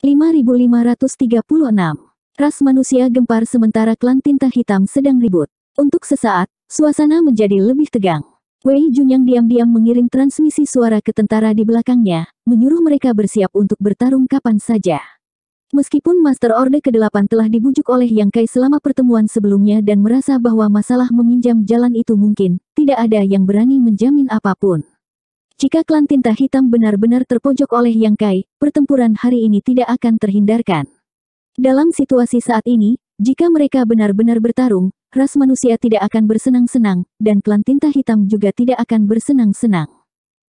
5536. Ras manusia gempar sementara klan tinta hitam sedang ribut. Untuk sesaat, suasana menjadi lebih tegang. Wei Jun yang diam-diam mengirim transmisi suara ke tentara di belakangnya, menyuruh mereka bersiap untuk bertarung kapan saja. Meskipun Master Orde ke-8 telah dibujuk oleh Yang Kai selama pertemuan sebelumnya dan merasa bahwa masalah meminjam jalan itu mungkin, tidak ada yang berani menjamin apapun. Jika klan tinta hitam benar-benar terpojok oleh Yang Kai, pertempuran hari ini tidak akan terhindarkan. Dalam situasi saat ini, jika mereka benar-benar bertarung, ras manusia tidak akan bersenang-senang, dan klan tinta hitam juga tidak akan bersenang-senang.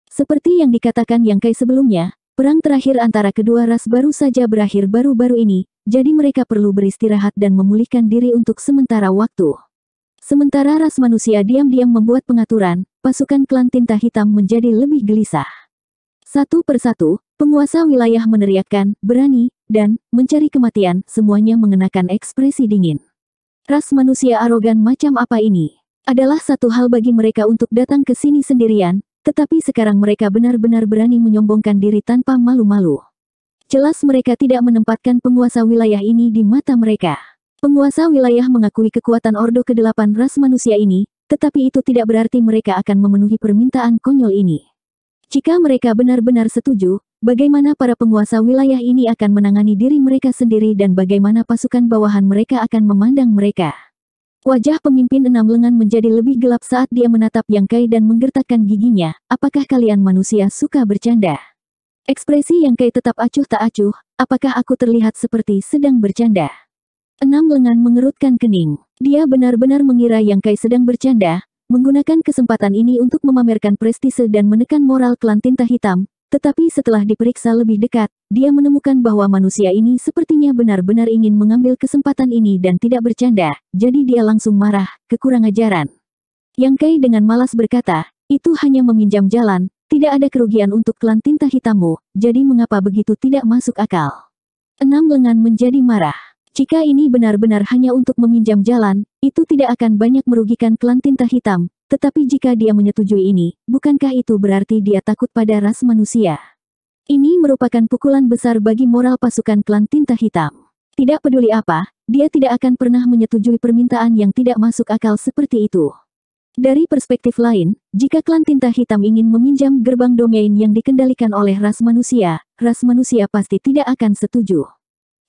Seperti yang dikatakan Yang Kai sebelumnya, perang terakhir antara kedua ras baru saja berakhir baru-baru ini, jadi mereka perlu beristirahat dan memulihkan diri untuk sementara waktu. Sementara ras manusia diam-diam membuat pengaturan, pasukan klan tinta hitam menjadi lebih gelisah. Satu persatu, penguasa wilayah meneriakkan, berani, dan mencari kematian, semuanya mengenakan ekspresi dingin. Ras manusia arogan macam apa ini? Adalah satu hal bagi mereka untuk datang ke sini sendirian, tetapi sekarang mereka benar-benar berani menyombongkan diri tanpa malu-malu. Jelas mereka tidak menempatkan penguasa wilayah ini di mata mereka. Penguasa wilayah mengakui kekuatan Ordo ke-8 ras manusia ini, tetapi itu tidak berarti mereka akan memenuhi permintaan konyol ini. Jika mereka benar-benar setuju, bagaimana para penguasa wilayah ini akan menangani diri mereka sendiri dan bagaimana pasukan bawahan mereka akan memandang mereka. Wajah pemimpin enam lengan menjadi lebih gelap saat dia menatap Yang Kai dan menggertakkan giginya, apakah kalian manusia suka bercanda? Ekspresi Yang Kai tetap acuh tak acuh, apakah aku terlihat seperti sedang bercanda? Enam lengan mengerutkan kening. Dia benar-benar mengira Yang Kai sedang bercanda, menggunakan kesempatan ini untuk memamerkan prestise dan menekan moral klan tinta hitam, tetapi setelah diperiksa lebih dekat, dia menemukan bahwa manusia ini sepertinya benar-benar ingin mengambil kesempatan ini dan tidak bercanda, jadi dia langsung marah, kekurang ajaran. Yang Kai dengan malas berkata, itu hanya meminjam jalan, tidak ada kerugian untuk klan tinta hitammu, jadi mengapa begitu tidak masuk akal. Enam lengan menjadi marah. Jika ini benar-benar hanya untuk meminjam jalan, itu tidak akan banyak merugikan klan tinta hitam, tetapi jika dia menyetujui ini, bukankah itu berarti dia takut pada ras manusia? Ini merupakan pukulan besar bagi moral pasukan klan tinta hitam. Tidak peduli apa, dia tidak akan pernah menyetujui permintaan yang tidak masuk akal seperti itu. Dari perspektif lain, jika klan tinta hitam ingin meminjam gerbang domain yang dikendalikan oleh ras manusia, ras manusia pasti tidak akan setuju.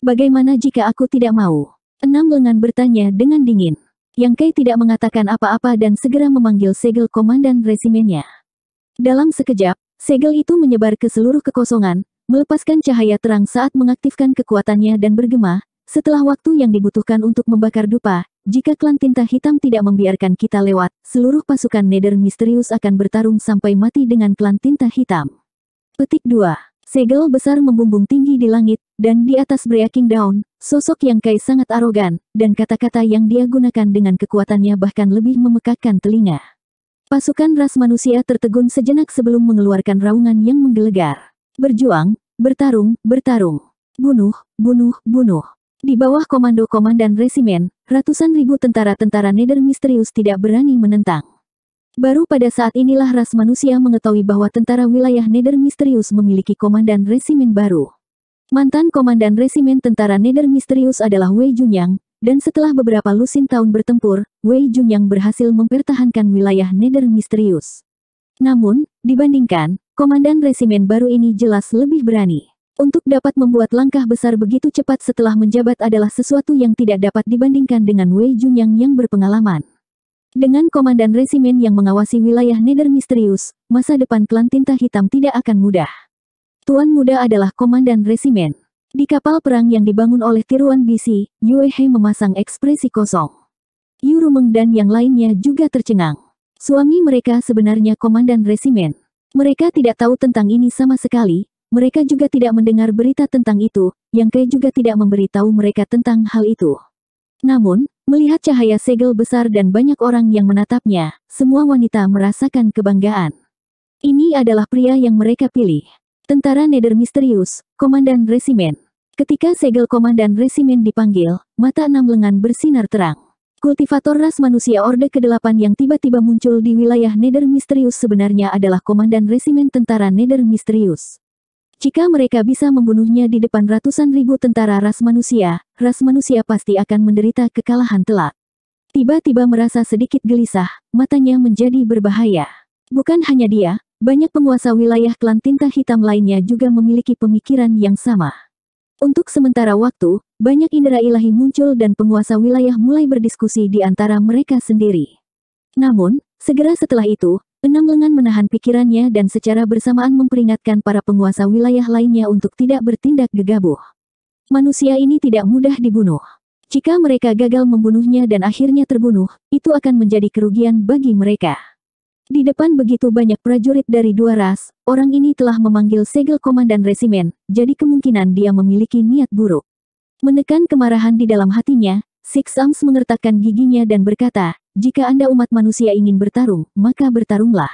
Bagaimana jika aku tidak mau? Enam lengan bertanya dengan dingin. Yang Kei tidak mengatakan apa-apa dan segera memanggil segel komandan resimennya. Dalam sekejap, segel itu menyebar ke seluruh kekosongan, melepaskan cahaya terang saat mengaktifkan kekuatannya dan bergema, setelah waktu yang dibutuhkan untuk membakar dupa, jika klan tinta hitam tidak membiarkan kita lewat, seluruh pasukan Nether misterius akan bertarung sampai mati dengan klan tinta hitam. Petik 2 Segel besar membumbung tinggi di langit, dan di atas breaking down, sosok yang Kai sangat arogan, dan kata-kata yang dia gunakan dengan kekuatannya bahkan lebih memekakkan telinga. Pasukan ras manusia tertegun sejenak sebelum mengeluarkan raungan yang menggelegar. Berjuang, bertarung, bertarung. Bunuh, bunuh, bunuh. Di bawah komando komandan resimen, ratusan ribu tentara-tentara Neder misterius tidak berani menentang. Baru pada saat inilah ras manusia mengetahui bahwa tentara wilayah Nether Misterius memiliki komandan resimen baru. Mantan komandan resimen tentara Nether Misterius adalah Wei Junyang, dan setelah beberapa lusin tahun bertempur, Wei Junyang berhasil mempertahankan wilayah Nether Misterius. Namun, dibandingkan, komandan resimen baru ini jelas lebih berani. Untuk dapat membuat langkah besar begitu cepat setelah menjabat adalah sesuatu yang tidak dapat dibandingkan dengan Wei Junyang yang berpengalaman. Dengan komandan resimen yang mengawasi wilayah Nether misterius, masa depan klan tinta hitam tidak akan mudah. Tuan muda adalah komandan resimen. Di kapal perang yang dibangun oleh tiruan BC, Yue He memasang ekspresi kosong. Yu Rumeng dan yang lainnya juga tercengang. Suami mereka sebenarnya komandan resimen. Mereka tidak tahu tentang ini sama sekali, mereka juga tidak mendengar berita tentang itu, Yang Kei juga tidak memberitahu mereka tentang hal itu. Namun, Melihat cahaya segel besar dan banyak orang yang menatapnya, semua wanita merasakan kebanggaan. Ini adalah pria yang mereka pilih. Tentara Nether Misterius, Komandan Resimen. Ketika segel Komandan Resimen dipanggil, mata enam lengan bersinar terang. Kultivator ras manusia Orde ke-8 yang tiba-tiba muncul di wilayah Nether Misterius sebenarnya adalah Komandan Resimen Tentara Nether Misterius. Jika mereka bisa membunuhnya di depan ratusan ribu tentara ras manusia, ras manusia pasti akan menderita kekalahan telak. Tiba-tiba merasa sedikit gelisah, matanya menjadi berbahaya. Bukan hanya dia, banyak penguasa wilayah klan tinta hitam lainnya juga memiliki pemikiran yang sama. Untuk sementara waktu, banyak indera ilahi muncul dan penguasa wilayah mulai berdiskusi di antara mereka sendiri. Namun, segera setelah itu, enam lengan menahan pikirannya dan secara bersamaan memperingatkan para penguasa wilayah lainnya untuk tidak bertindak gegabah. Manusia ini tidak mudah dibunuh. Jika mereka gagal membunuhnya dan akhirnya terbunuh, itu akan menjadi kerugian bagi mereka. Di depan begitu banyak prajurit dari dua ras, orang ini telah memanggil segel komandan resimen, jadi kemungkinan dia memiliki niat buruk. Menekan kemarahan di dalam hatinya, Six Arms mengertakkan giginya dan berkata, jika Anda umat manusia ingin bertarung, maka bertarunglah.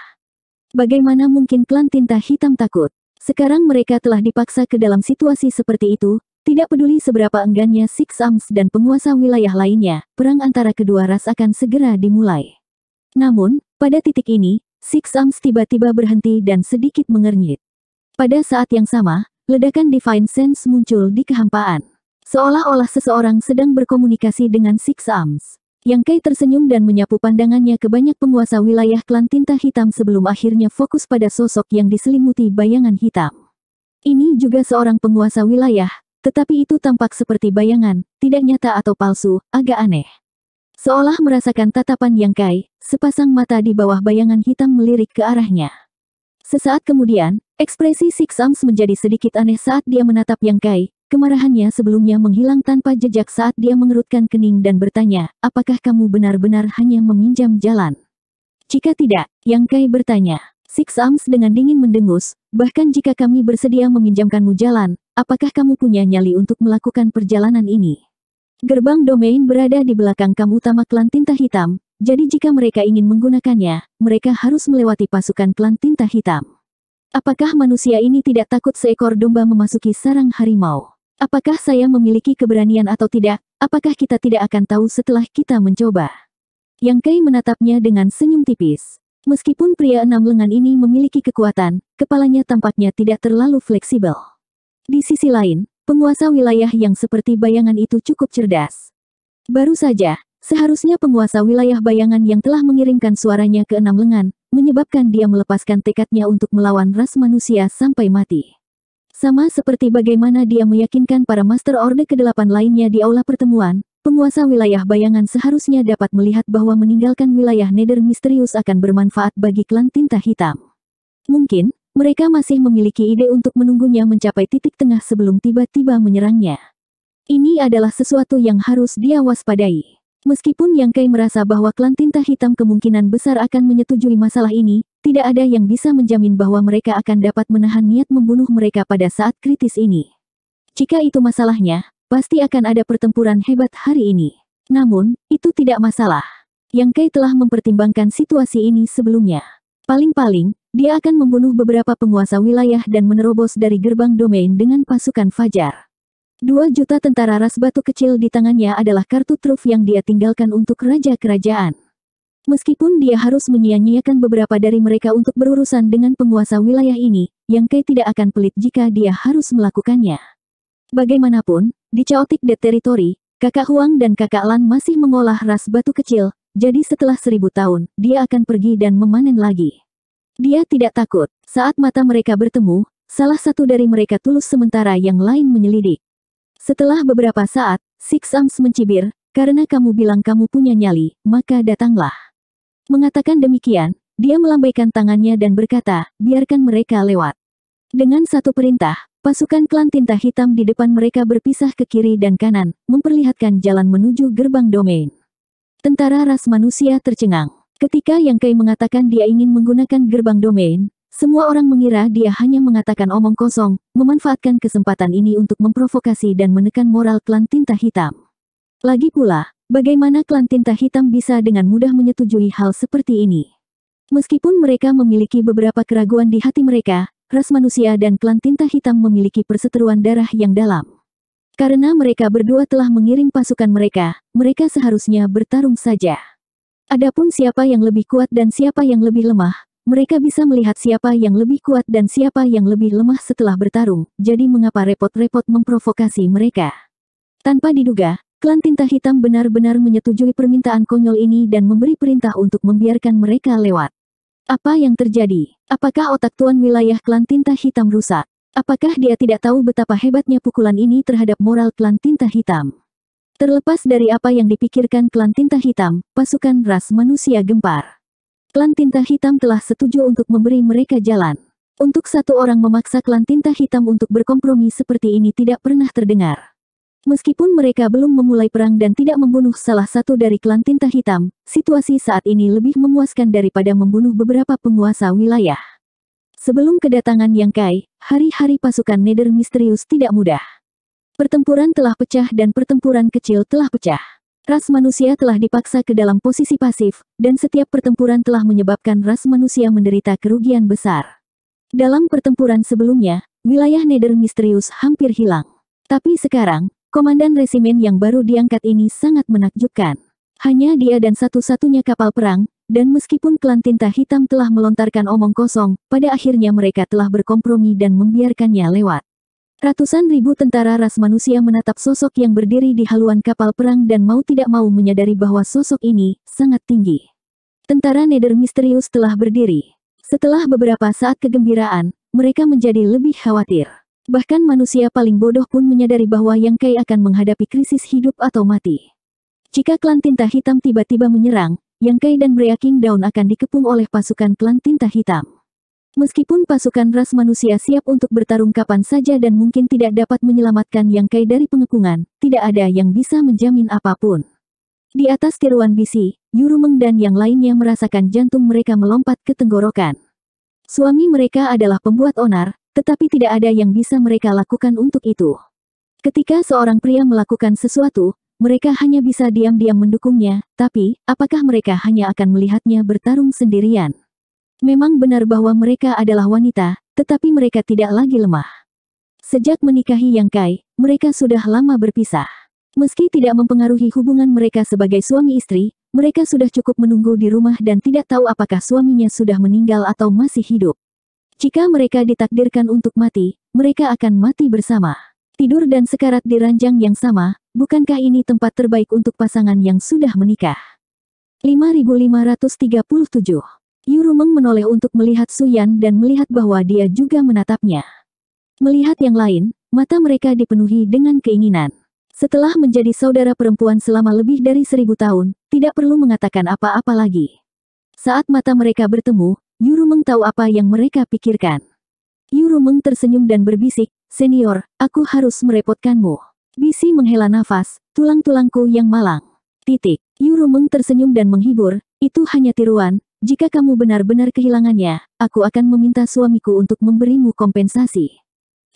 Bagaimana mungkin klan tinta hitam takut? Sekarang mereka telah dipaksa ke dalam situasi seperti itu, tidak peduli seberapa enggannya Six Arms dan penguasa wilayah lainnya, perang antara kedua ras akan segera dimulai. Namun, pada titik ini, Six Arms tiba-tiba berhenti dan sedikit mengernyit. Pada saat yang sama, ledakan Divine Sense muncul di kehampaan. Seolah-olah seseorang sedang berkomunikasi dengan Six Arms. Yang Kai tersenyum dan menyapu pandangannya ke banyak penguasa wilayah klan tinta hitam sebelum akhirnya fokus pada sosok yang diselimuti bayangan hitam. Ini juga seorang penguasa wilayah, tetapi itu tampak seperti bayangan, tidak nyata atau palsu, agak aneh. Seolah merasakan tatapan yang kai, sepasang mata di bawah bayangan hitam melirik ke arahnya. Sesaat kemudian, ekspresi Six Arms menjadi sedikit aneh saat dia menatap yang kai, kemarahannya sebelumnya menghilang tanpa jejak saat dia mengerutkan kening dan bertanya, apakah kamu benar-benar hanya meminjam jalan? Jika tidak, yang kai bertanya, Six Arms dengan dingin mendengus, bahkan jika kami bersedia meminjamkanmu jalan, Apakah kamu punya nyali untuk melakukan perjalanan ini? Gerbang domain berada di belakang kamu utama klan tinta hitam, jadi jika mereka ingin menggunakannya, mereka harus melewati pasukan klan tinta hitam. Apakah manusia ini tidak takut seekor domba memasuki sarang harimau? Apakah saya memiliki keberanian atau tidak? Apakah kita tidak akan tahu setelah kita mencoba? Yang Kai menatapnya dengan senyum tipis. Meskipun pria enam lengan ini memiliki kekuatan, kepalanya tampaknya tidak terlalu fleksibel. Di sisi lain, penguasa wilayah yang seperti bayangan itu cukup cerdas. Baru saja, seharusnya penguasa wilayah bayangan yang telah mengirimkan suaranya ke enam lengan, menyebabkan dia melepaskan tekadnya untuk melawan ras manusia sampai mati. Sama seperti bagaimana dia meyakinkan para Master Orde ke-8 lainnya di aula pertemuan, penguasa wilayah bayangan seharusnya dapat melihat bahwa meninggalkan wilayah Nether misterius akan bermanfaat bagi klan tinta hitam. Mungkin, mereka masih memiliki ide untuk menunggunya mencapai titik tengah sebelum tiba-tiba menyerangnya. Ini adalah sesuatu yang harus dia waspadai. Meskipun Yang Kai merasa bahwa klan tinta hitam kemungkinan besar akan menyetujui masalah ini, tidak ada yang bisa menjamin bahwa mereka akan dapat menahan niat membunuh mereka pada saat kritis ini. Jika itu masalahnya, pasti akan ada pertempuran hebat hari ini. Namun, itu tidak masalah. Yang Kai telah mempertimbangkan situasi ini sebelumnya. Paling-paling, dia akan membunuh beberapa penguasa wilayah dan menerobos dari gerbang domain dengan pasukan Fajar. Dua juta tentara ras batu kecil di tangannya adalah kartu truf yang dia tinggalkan untuk raja kerajaan. Meskipun dia harus menyia-nyiakan beberapa dari mereka untuk berurusan dengan penguasa wilayah ini, yang Kai tidak akan pelit jika dia harus melakukannya. Bagaimanapun, di Chaotic Dead Territory, kakak Huang dan kakak Lan masih mengolah ras batu kecil, jadi setelah seribu tahun, dia akan pergi dan memanen lagi. Dia tidak takut. Saat mata mereka bertemu, salah satu dari mereka tulus sementara yang lain menyelidik. Setelah beberapa saat, Six Arms mencibir, karena kamu bilang kamu punya nyali, maka datanglah. Mengatakan demikian, dia melambaikan tangannya dan berkata, biarkan mereka lewat. Dengan satu perintah, pasukan klan tinta hitam di depan mereka berpisah ke kiri dan kanan, memperlihatkan jalan menuju gerbang domain. Tentara ras manusia tercengang. Ketika Yang Kai mengatakan dia ingin menggunakan gerbang domain, semua orang mengira dia hanya mengatakan omong kosong, memanfaatkan kesempatan ini untuk memprovokasi dan menekan moral klan tinta hitam. Lagi pula, bagaimana klan tinta hitam bisa dengan mudah menyetujui hal seperti ini? Meskipun mereka memiliki beberapa keraguan di hati mereka, ras manusia dan klan tinta hitam memiliki perseteruan darah yang dalam. Karena mereka berdua telah mengirim pasukan mereka, mereka seharusnya bertarung saja. Adapun siapa yang lebih kuat dan siapa yang lebih lemah, mereka bisa melihat siapa yang lebih kuat dan siapa yang lebih lemah setelah bertarung, jadi mengapa repot-repot memprovokasi mereka. Tanpa diduga, klan tinta hitam benar-benar menyetujui permintaan konyol ini dan memberi perintah untuk membiarkan mereka lewat. Apa yang terjadi? Apakah otak tuan wilayah klan tinta hitam rusak? Apakah dia tidak tahu betapa hebatnya pukulan ini terhadap moral klan tinta hitam? Terlepas dari apa yang dipikirkan klan tinta hitam, pasukan ras manusia gempar. Klan tinta hitam telah setuju untuk memberi mereka jalan. Untuk satu orang memaksa klan tinta hitam untuk berkompromi seperti ini tidak pernah terdengar. Meskipun mereka belum memulai perang dan tidak membunuh salah satu dari klan tinta hitam, situasi saat ini lebih memuaskan daripada membunuh beberapa penguasa wilayah. Sebelum kedatangan Yang Kai, hari-hari pasukan Nether misterius tidak mudah. Pertempuran telah pecah dan pertempuran kecil telah pecah. Ras manusia telah dipaksa ke dalam posisi pasif, dan setiap pertempuran telah menyebabkan ras manusia menderita kerugian besar. Dalam pertempuran sebelumnya, wilayah Nether misterius hampir hilang. Tapi sekarang, komandan resimen yang baru diangkat ini sangat menakjubkan. Hanya dia dan satu-satunya kapal perang, dan meskipun klan tinta hitam telah melontarkan omong kosong, pada akhirnya mereka telah berkompromi dan membiarkannya lewat. Ratusan ribu tentara ras manusia menatap sosok yang berdiri di haluan kapal perang dan mau tidak mau menyadari bahwa sosok ini sangat tinggi. Tentara Nether misterius telah berdiri. Setelah beberapa saat kegembiraan, mereka menjadi lebih khawatir. Bahkan manusia paling bodoh pun menyadari bahwa Yang Kai akan menghadapi krisis hidup atau mati. Jika klan tinta hitam tiba-tiba menyerang, Yang Kai dan Breaking Down akan dikepung oleh pasukan klan tinta hitam. Meskipun pasukan ras manusia siap untuk bertarung kapan saja dan mungkin tidak dapat menyelamatkan yang Kai dari pengepungan, tidak ada yang bisa menjamin apapun. Di atas tiruan bisi, Yurumeng dan yang lainnya merasakan jantung mereka melompat ke tenggorokan. Suami mereka adalah pembuat onar, tetapi tidak ada yang bisa mereka lakukan untuk itu. Ketika seorang pria melakukan sesuatu, mereka hanya bisa diam-diam mendukungnya, tapi apakah mereka hanya akan melihatnya bertarung sendirian? Memang benar bahwa mereka adalah wanita, tetapi mereka tidak lagi lemah. Sejak menikahi Yang Kai, mereka sudah lama berpisah. Meski tidak mempengaruhi hubungan mereka sebagai suami istri, mereka sudah cukup menunggu di rumah dan tidak tahu apakah suaminya sudah meninggal atau masih hidup. Jika mereka ditakdirkan untuk mati, mereka akan mati bersama. Tidur dan sekarat di ranjang yang sama, bukankah ini tempat terbaik untuk pasangan yang sudah menikah? 5537 Yu Rumeng menoleh untuk melihat Suyan dan melihat bahwa dia juga menatapnya. Melihat yang lain, mata mereka dipenuhi dengan keinginan. Setelah menjadi saudara perempuan selama lebih dari seribu tahun, tidak perlu mengatakan apa-apa lagi. Saat mata mereka bertemu, Yu Rumeng tahu apa yang mereka pikirkan. Yu Rumeng tersenyum dan berbisik, Senior, aku harus merepotkanmu. Bisi menghela nafas, tulang-tulangku yang malang. Titik. Yu Rumeng tersenyum dan menghibur, itu hanya tiruan, jika kamu benar-benar kehilangannya, aku akan meminta suamiku untuk memberimu kompensasi.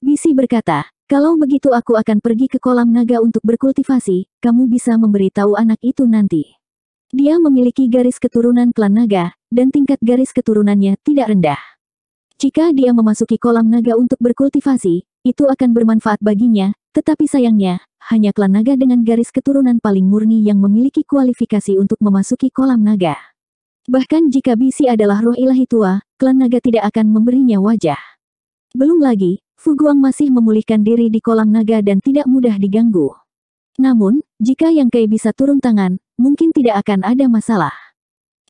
Bisi berkata, kalau begitu aku akan pergi ke kolam naga untuk berkultivasi, kamu bisa memberitahu anak itu nanti. Dia memiliki garis keturunan klan naga, dan tingkat garis keturunannya tidak rendah. Jika dia memasuki kolam naga untuk berkultivasi, itu akan bermanfaat baginya, tetapi sayangnya, hanya klan naga dengan garis keturunan paling murni yang memiliki kualifikasi untuk memasuki kolam naga. Bahkan jika Bisi adalah roh ilahi tua, klan naga tidak akan memberinya wajah. Belum lagi, Fuguang masih memulihkan diri di kolam naga dan tidak mudah diganggu. Namun, jika Yang Kai bisa turun tangan, mungkin tidak akan ada masalah.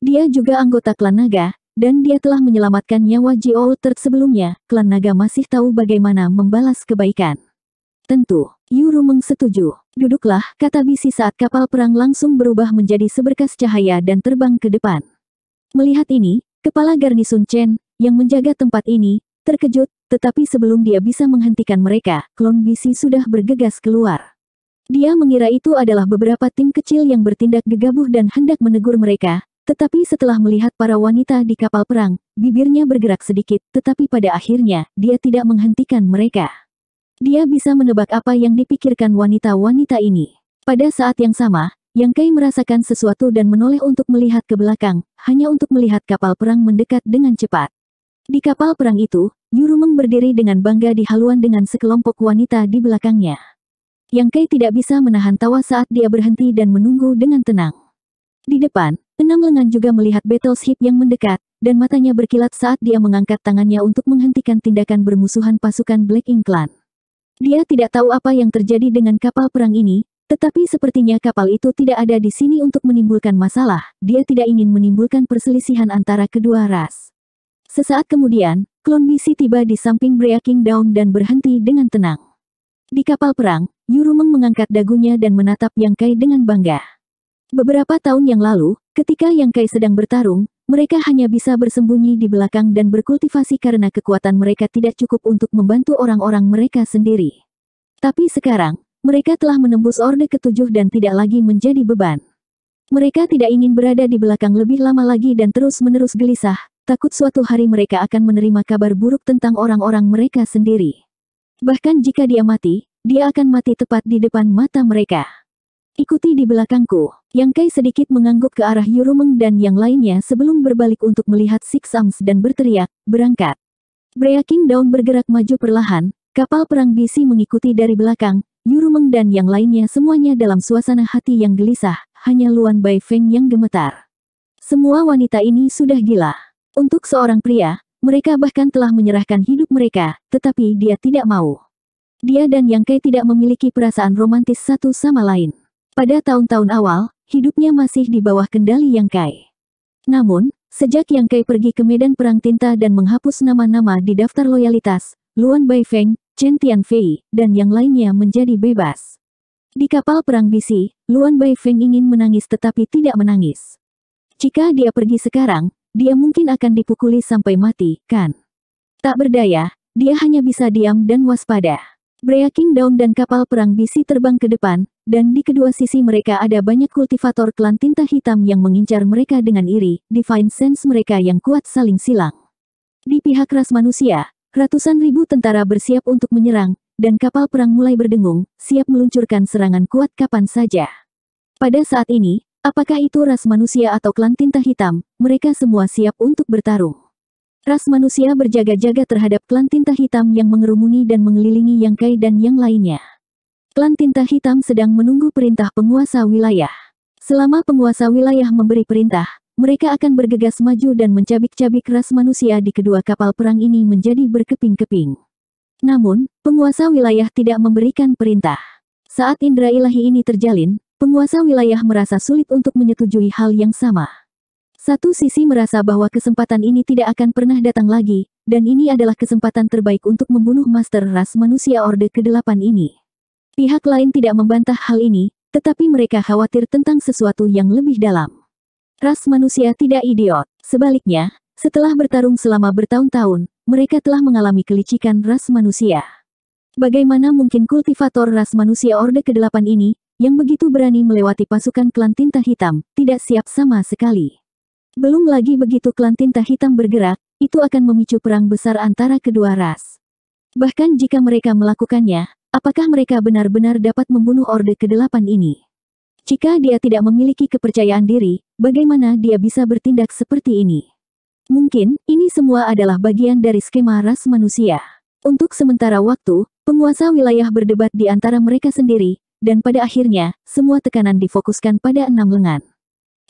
Dia juga anggota klan naga, dan dia telah menyelamatkan nyawa Jiao Third sebelumnya, klan naga masih tahu bagaimana membalas kebaikan. Tentu, Yuru Rumeng setuju. Duduklah, kata Bisi saat kapal perang langsung berubah menjadi seberkas cahaya dan terbang ke depan. Melihat ini, kepala garnisun Chen, yang menjaga tempat ini, terkejut, tetapi sebelum dia bisa menghentikan mereka, klon Bisi sudah bergegas keluar. Dia mengira itu adalah beberapa tim kecil yang bertindak gegabah dan hendak menegur mereka, tetapi setelah melihat para wanita di kapal perang, bibirnya bergerak sedikit, tetapi pada akhirnya, dia tidak menghentikan mereka. Dia bisa menebak apa yang dipikirkan wanita-wanita ini. Pada saat yang sama, yang Kai merasakan sesuatu dan menoleh untuk melihat ke belakang, hanya untuk melihat kapal perang mendekat dengan cepat. Di kapal perang itu, Yurumeng berdiri dengan bangga di haluan dengan sekelompok wanita di belakangnya. Yang Kai tidak bisa menahan tawa saat dia berhenti dan menunggu dengan tenang. Di depan, enam lengan juga melihat Battleship yang mendekat, dan matanya berkilat saat dia mengangkat tangannya untuk menghentikan tindakan bermusuhan pasukan Black Ink Dia tidak tahu apa yang terjadi dengan kapal perang ini, tetapi sepertinya kapal itu tidak ada di sini untuk menimbulkan masalah, dia tidak ingin menimbulkan perselisihan antara kedua ras. Sesaat kemudian, klon misi tiba di samping Breaking Down dan berhenti dengan tenang. Di kapal perang, Yurumeng mengangkat dagunya dan menatap Yang Kai dengan bangga. Beberapa tahun yang lalu, ketika Yang Kai sedang bertarung, mereka hanya bisa bersembunyi di belakang dan berkultivasi karena kekuatan mereka tidak cukup untuk membantu orang-orang mereka sendiri. Tapi sekarang, mereka telah menembus orde ketujuh dan tidak lagi menjadi beban. Mereka tidak ingin berada di belakang lebih lama lagi dan terus-menerus gelisah, takut suatu hari mereka akan menerima kabar buruk tentang orang-orang mereka sendiri. Bahkan jika dia mati, dia akan mati tepat di depan mata mereka. Ikuti di belakangku, Yang Kai sedikit mengangguk ke arah Yurumeng dan yang lainnya sebelum berbalik untuk melihat Six Arms dan berteriak, berangkat. Breaking Daun bergerak maju perlahan, kapal perang BC mengikuti dari belakang, Yurumeng dan yang lainnya semuanya dalam suasana hati yang gelisah, hanya Luan Bai Feng yang gemetar. Semua wanita ini sudah gila. Untuk seorang pria, mereka bahkan telah menyerahkan hidup mereka, tetapi dia tidak mau. Dia dan Yang Kai tidak memiliki perasaan romantis satu sama lain. Pada tahun-tahun awal, hidupnya masih di bawah kendali Yang Kai. Namun, sejak Yang Kai pergi ke medan perang tinta dan menghapus nama-nama di daftar loyalitas, Luan Bai Feng, Chen Tianfei, dan yang lainnya menjadi bebas. Di kapal perang bisi, Luan Bai Feng ingin menangis tetapi tidak menangis. Jika dia pergi sekarang, dia mungkin akan dipukuli sampai mati, kan? Tak berdaya, dia hanya bisa diam dan waspada. Breaking Down dan kapal perang bisi terbang ke depan, dan di kedua sisi mereka ada banyak kultivator klan tinta hitam yang mengincar mereka dengan iri, divine sense mereka yang kuat saling silang. Di pihak ras manusia, Ratusan ribu tentara bersiap untuk menyerang, dan kapal perang mulai berdengung, siap meluncurkan serangan kuat kapan saja. Pada saat ini, apakah itu ras manusia atau klan tinta hitam, mereka semua siap untuk bertarung. Ras manusia berjaga-jaga terhadap klan tinta hitam yang mengerumuni dan mengelilingi Yang Kai dan yang lainnya. Klan tinta hitam sedang menunggu perintah penguasa wilayah. Selama penguasa wilayah memberi perintah, mereka akan bergegas maju dan mencabik-cabik ras manusia di kedua kapal perang ini menjadi berkeping-keping. Namun, penguasa wilayah tidak memberikan perintah. Saat indera ilahi ini terjalin, penguasa wilayah merasa sulit untuk menyetujui hal yang sama. Satu sisi merasa bahwa kesempatan ini tidak akan pernah datang lagi, dan ini adalah kesempatan terbaik untuk membunuh master ras manusia Orde ke-8 ini. Pihak lain tidak membantah hal ini, tetapi mereka khawatir tentang sesuatu yang lebih dalam. Ras manusia tidak idiot. Sebaliknya, setelah bertarung selama bertahun-tahun, mereka telah mengalami kelicikan ras manusia. Bagaimana mungkin kultivator ras manusia Orde ke-8 ini, yang begitu berani melewati pasukan klan tinta hitam, tidak siap sama sekali. Belum lagi begitu klan tinta hitam bergerak, itu akan memicu perang besar antara kedua ras. Bahkan jika mereka melakukannya, apakah mereka benar-benar dapat membunuh Orde ke-8 ini? Jika dia tidak memiliki kepercayaan diri, Bagaimana dia bisa bertindak seperti ini? Mungkin, ini semua adalah bagian dari skema ras manusia. Untuk sementara waktu, penguasa wilayah berdebat di antara mereka sendiri, dan pada akhirnya, semua tekanan difokuskan pada enam lengan.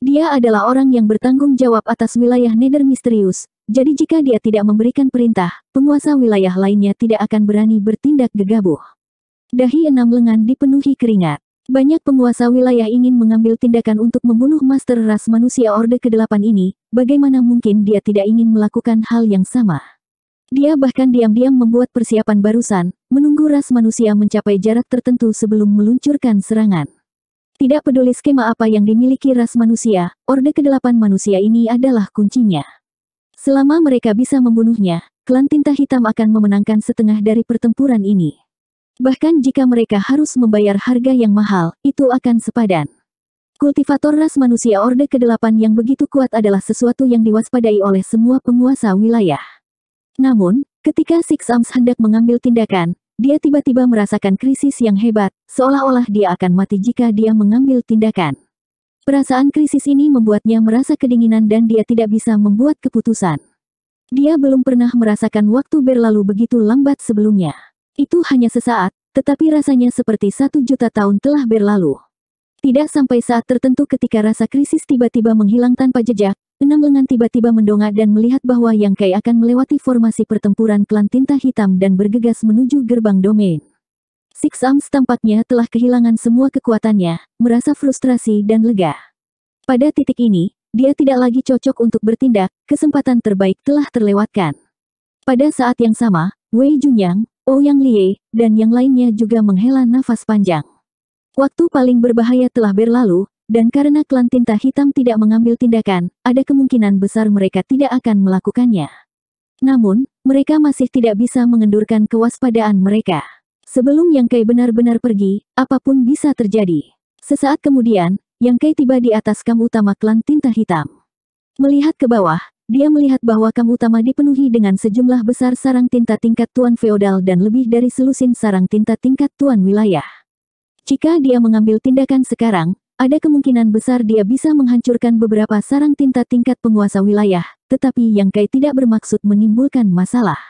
Dia adalah orang yang bertanggung jawab atas wilayah Nether Misterius, jadi jika dia tidak memberikan perintah, penguasa wilayah lainnya tidak akan berani bertindak gegabah. Dahi enam lengan dipenuhi keringat. Banyak penguasa wilayah ingin mengambil tindakan untuk membunuh master ras manusia Orde ke-8 ini, bagaimana mungkin dia tidak ingin melakukan hal yang sama. Dia bahkan diam-diam membuat persiapan barusan, menunggu ras manusia mencapai jarak tertentu sebelum meluncurkan serangan. Tidak peduli skema apa yang dimiliki ras manusia, Orde ke-8 manusia ini adalah kuncinya. Selama mereka bisa membunuhnya, klan tinta hitam akan memenangkan setengah dari pertempuran ini. Bahkan jika mereka harus membayar harga yang mahal, itu akan sepadan. Kultivator ras manusia Orde ke-8 yang begitu kuat adalah sesuatu yang diwaspadai oleh semua penguasa wilayah. Namun, ketika Six Arms hendak mengambil tindakan, dia tiba-tiba merasakan krisis yang hebat, seolah-olah dia akan mati jika dia mengambil tindakan. Perasaan krisis ini membuatnya merasa kedinginan dan dia tidak bisa membuat keputusan. Dia belum pernah merasakan waktu berlalu begitu lambat sebelumnya. Itu hanya sesaat, tetapi rasanya seperti satu juta tahun telah berlalu. Tidak sampai saat tertentu ketika rasa krisis tiba-tiba menghilang tanpa jejak, enam lengan tiba-tiba mendongak dan melihat bahwa Yang Kai akan melewati formasi pertempuran klan tinta hitam dan bergegas menuju gerbang domain. Six Arms tampaknya telah kehilangan semua kekuatannya, merasa frustrasi dan lega. Pada titik ini, dia tidak lagi cocok untuk bertindak, kesempatan terbaik telah terlewatkan. Pada saat yang sama, Wei Junyang, Oh, yang Liye, dan yang lainnya juga menghela nafas panjang. Waktu paling berbahaya telah berlalu, dan karena klan tinta hitam tidak mengambil tindakan, ada kemungkinan besar mereka tidak akan melakukannya. Namun, mereka masih tidak bisa mengendurkan kewaspadaan mereka. Sebelum Yang Kai benar-benar pergi, apapun bisa terjadi. Sesaat kemudian, Yang Kai tiba di atas kam utama klan tinta hitam. Melihat ke bawah, dia melihat bahwa kam utama dipenuhi dengan sejumlah besar sarang tinta tingkat tuan feodal dan lebih dari selusin sarang tinta tingkat tuan wilayah. Jika dia mengambil tindakan sekarang, ada kemungkinan besar dia bisa menghancurkan beberapa sarang tinta tingkat penguasa wilayah, tetapi yang Kai tidak bermaksud menimbulkan masalah.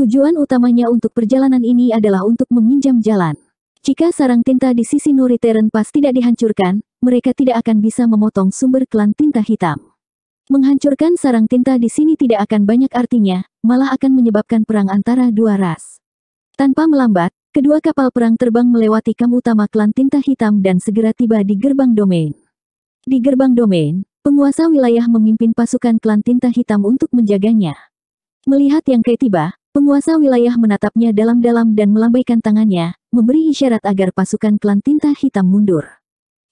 Tujuan utamanya untuk perjalanan ini adalah untuk meminjam jalan. Jika sarang tinta di sisi Nuri terenpas pas tidak dihancurkan, mereka tidak akan bisa memotong sumber klan tinta hitam. Menghancurkan sarang tinta di sini tidak akan banyak artinya, malah akan menyebabkan perang antara dua ras. Tanpa melambat, kedua kapal perang terbang melewati kam utama klan tinta hitam dan segera tiba di gerbang domain. Di gerbang domain, penguasa wilayah memimpin pasukan klan tinta hitam untuk menjaganya. Melihat yang kaya tiba, penguasa wilayah menatapnya dalam-dalam dan melambaikan tangannya, memberi isyarat agar pasukan klan tinta hitam mundur.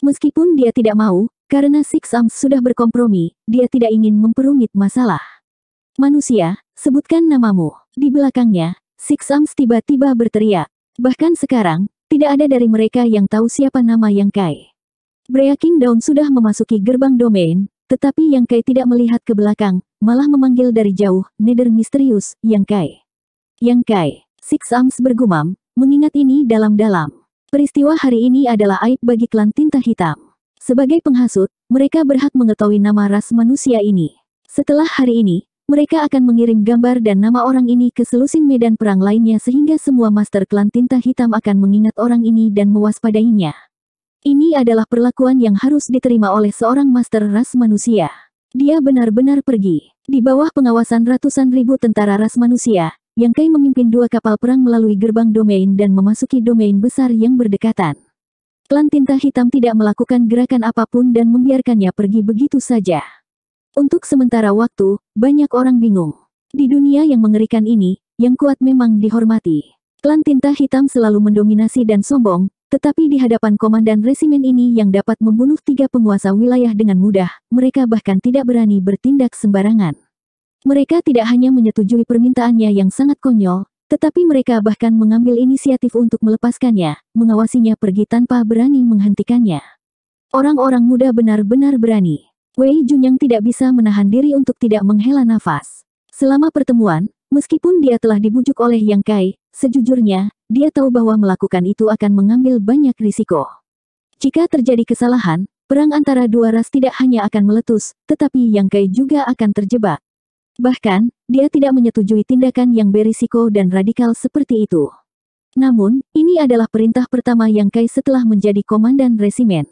Meskipun dia tidak mau, karena Six Arms sudah berkompromi, dia tidak ingin memperumit masalah. Manusia, sebutkan namamu. Di belakangnya, Six Arms tiba-tiba berteriak. Bahkan sekarang, tidak ada dari mereka yang tahu siapa nama Yang Kai. Breaking Down sudah memasuki gerbang domain, tetapi Yang Kai tidak melihat ke belakang, malah memanggil dari jauh, Nether misterius, Yang Kai. Yang Kai, Six Arms bergumam, mengingat ini dalam-dalam. Peristiwa hari ini adalah aib bagi klan tinta hitam. Sebagai penghasut, mereka berhak mengetahui nama ras manusia ini. Setelah hari ini, mereka akan mengirim gambar dan nama orang ini ke selusin medan perang lainnya sehingga semua master klan tinta hitam akan mengingat orang ini dan mewaspadainya. Ini adalah perlakuan yang harus diterima oleh seorang master ras manusia. Dia benar-benar pergi. Di bawah pengawasan ratusan ribu tentara ras manusia, Yang Kai memimpin dua kapal perang melalui gerbang domain dan memasuki domain besar yang berdekatan. Klan Tinta Hitam tidak melakukan gerakan apapun dan membiarkannya pergi begitu saja. Untuk sementara waktu, banyak orang bingung. Di dunia yang mengerikan ini, yang kuat memang dihormati. Klan Tinta Hitam selalu mendominasi dan sombong, tetapi di hadapan komandan resimen ini yang dapat membunuh tiga penguasa wilayah dengan mudah, mereka bahkan tidak berani bertindak sembarangan. Mereka tidak hanya menyetujui permintaannya yang sangat konyol, tetapi mereka bahkan mengambil inisiatif untuk melepaskannya, mengawasinya pergi tanpa berani menghentikannya. Orang-orang muda benar-benar berani. Wei Jun yang tidak bisa menahan diri untuk tidak menghela nafas. Selama pertemuan, meskipun dia telah dibujuk oleh Yang Kai, sejujurnya, dia tahu bahwa melakukan itu akan mengambil banyak risiko. Jika terjadi kesalahan, perang antara dua ras tidak hanya akan meletus, tetapi Yang Kai juga akan terjebak. Bahkan, dia tidak menyetujui tindakan yang berisiko dan radikal seperti itu. Namun, ini adalah perintah pertama Yang Kai setelah menjadi komandan resimen.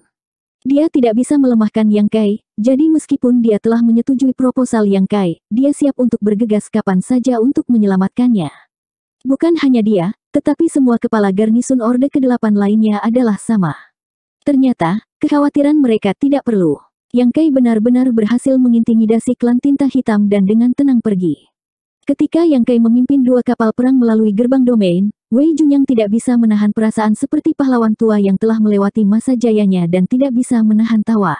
Dia tidak bisa melemahkan Yang Kai, jadi meskipun dia telah menyetujui proposal Yang Kai, dia siap untuk bergegas kapan saja untuk menyelamatkannya. Bukan hanya dia, tetapi semua kepala garnisun Orde ke-8 lainnya adalah sama. Ternyata, kekhawatiran mereka tidak perlu. Yang Kai benar-benar berhasil mengintimidasi klan tinta hitam dan dengan tenang pergi. Ketika Yang Kai memimpin dua kapal perang melalui gerbang domain, Wei Junyang tidak bisa menahan perasaan seperti pahlawan tua yang telah melewati masa jayanya dan tidak bisa menahan tawa.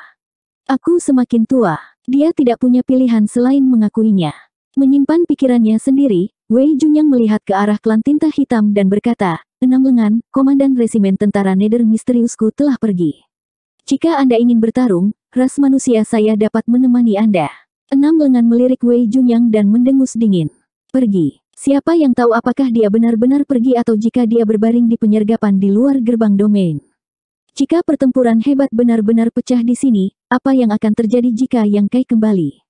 Aku semakin tua, dia tidak punya pilihan selain mengakuinya. Menyimpan pikirannya sendiri, Wei Junyang melihat ke arah klan tinta hitam dan berkata, Enam lengan, komandan resimen tentara Neder misteriusku telah pergi. Jika Anda ingin bertarung, ras manusia saya dapat menemani Anda. Enam lengan melirik Wei Junyang dan mendengus dingin. Pergi. Siapa yang tahu apakah dia benar-benar pergi atau jika dia berbaring di penyergapan di luar gerbang domain. Jika pertempuran hebat benar-benar pecah di sini, apa yang akan terjadi jika Yang Kai kembali?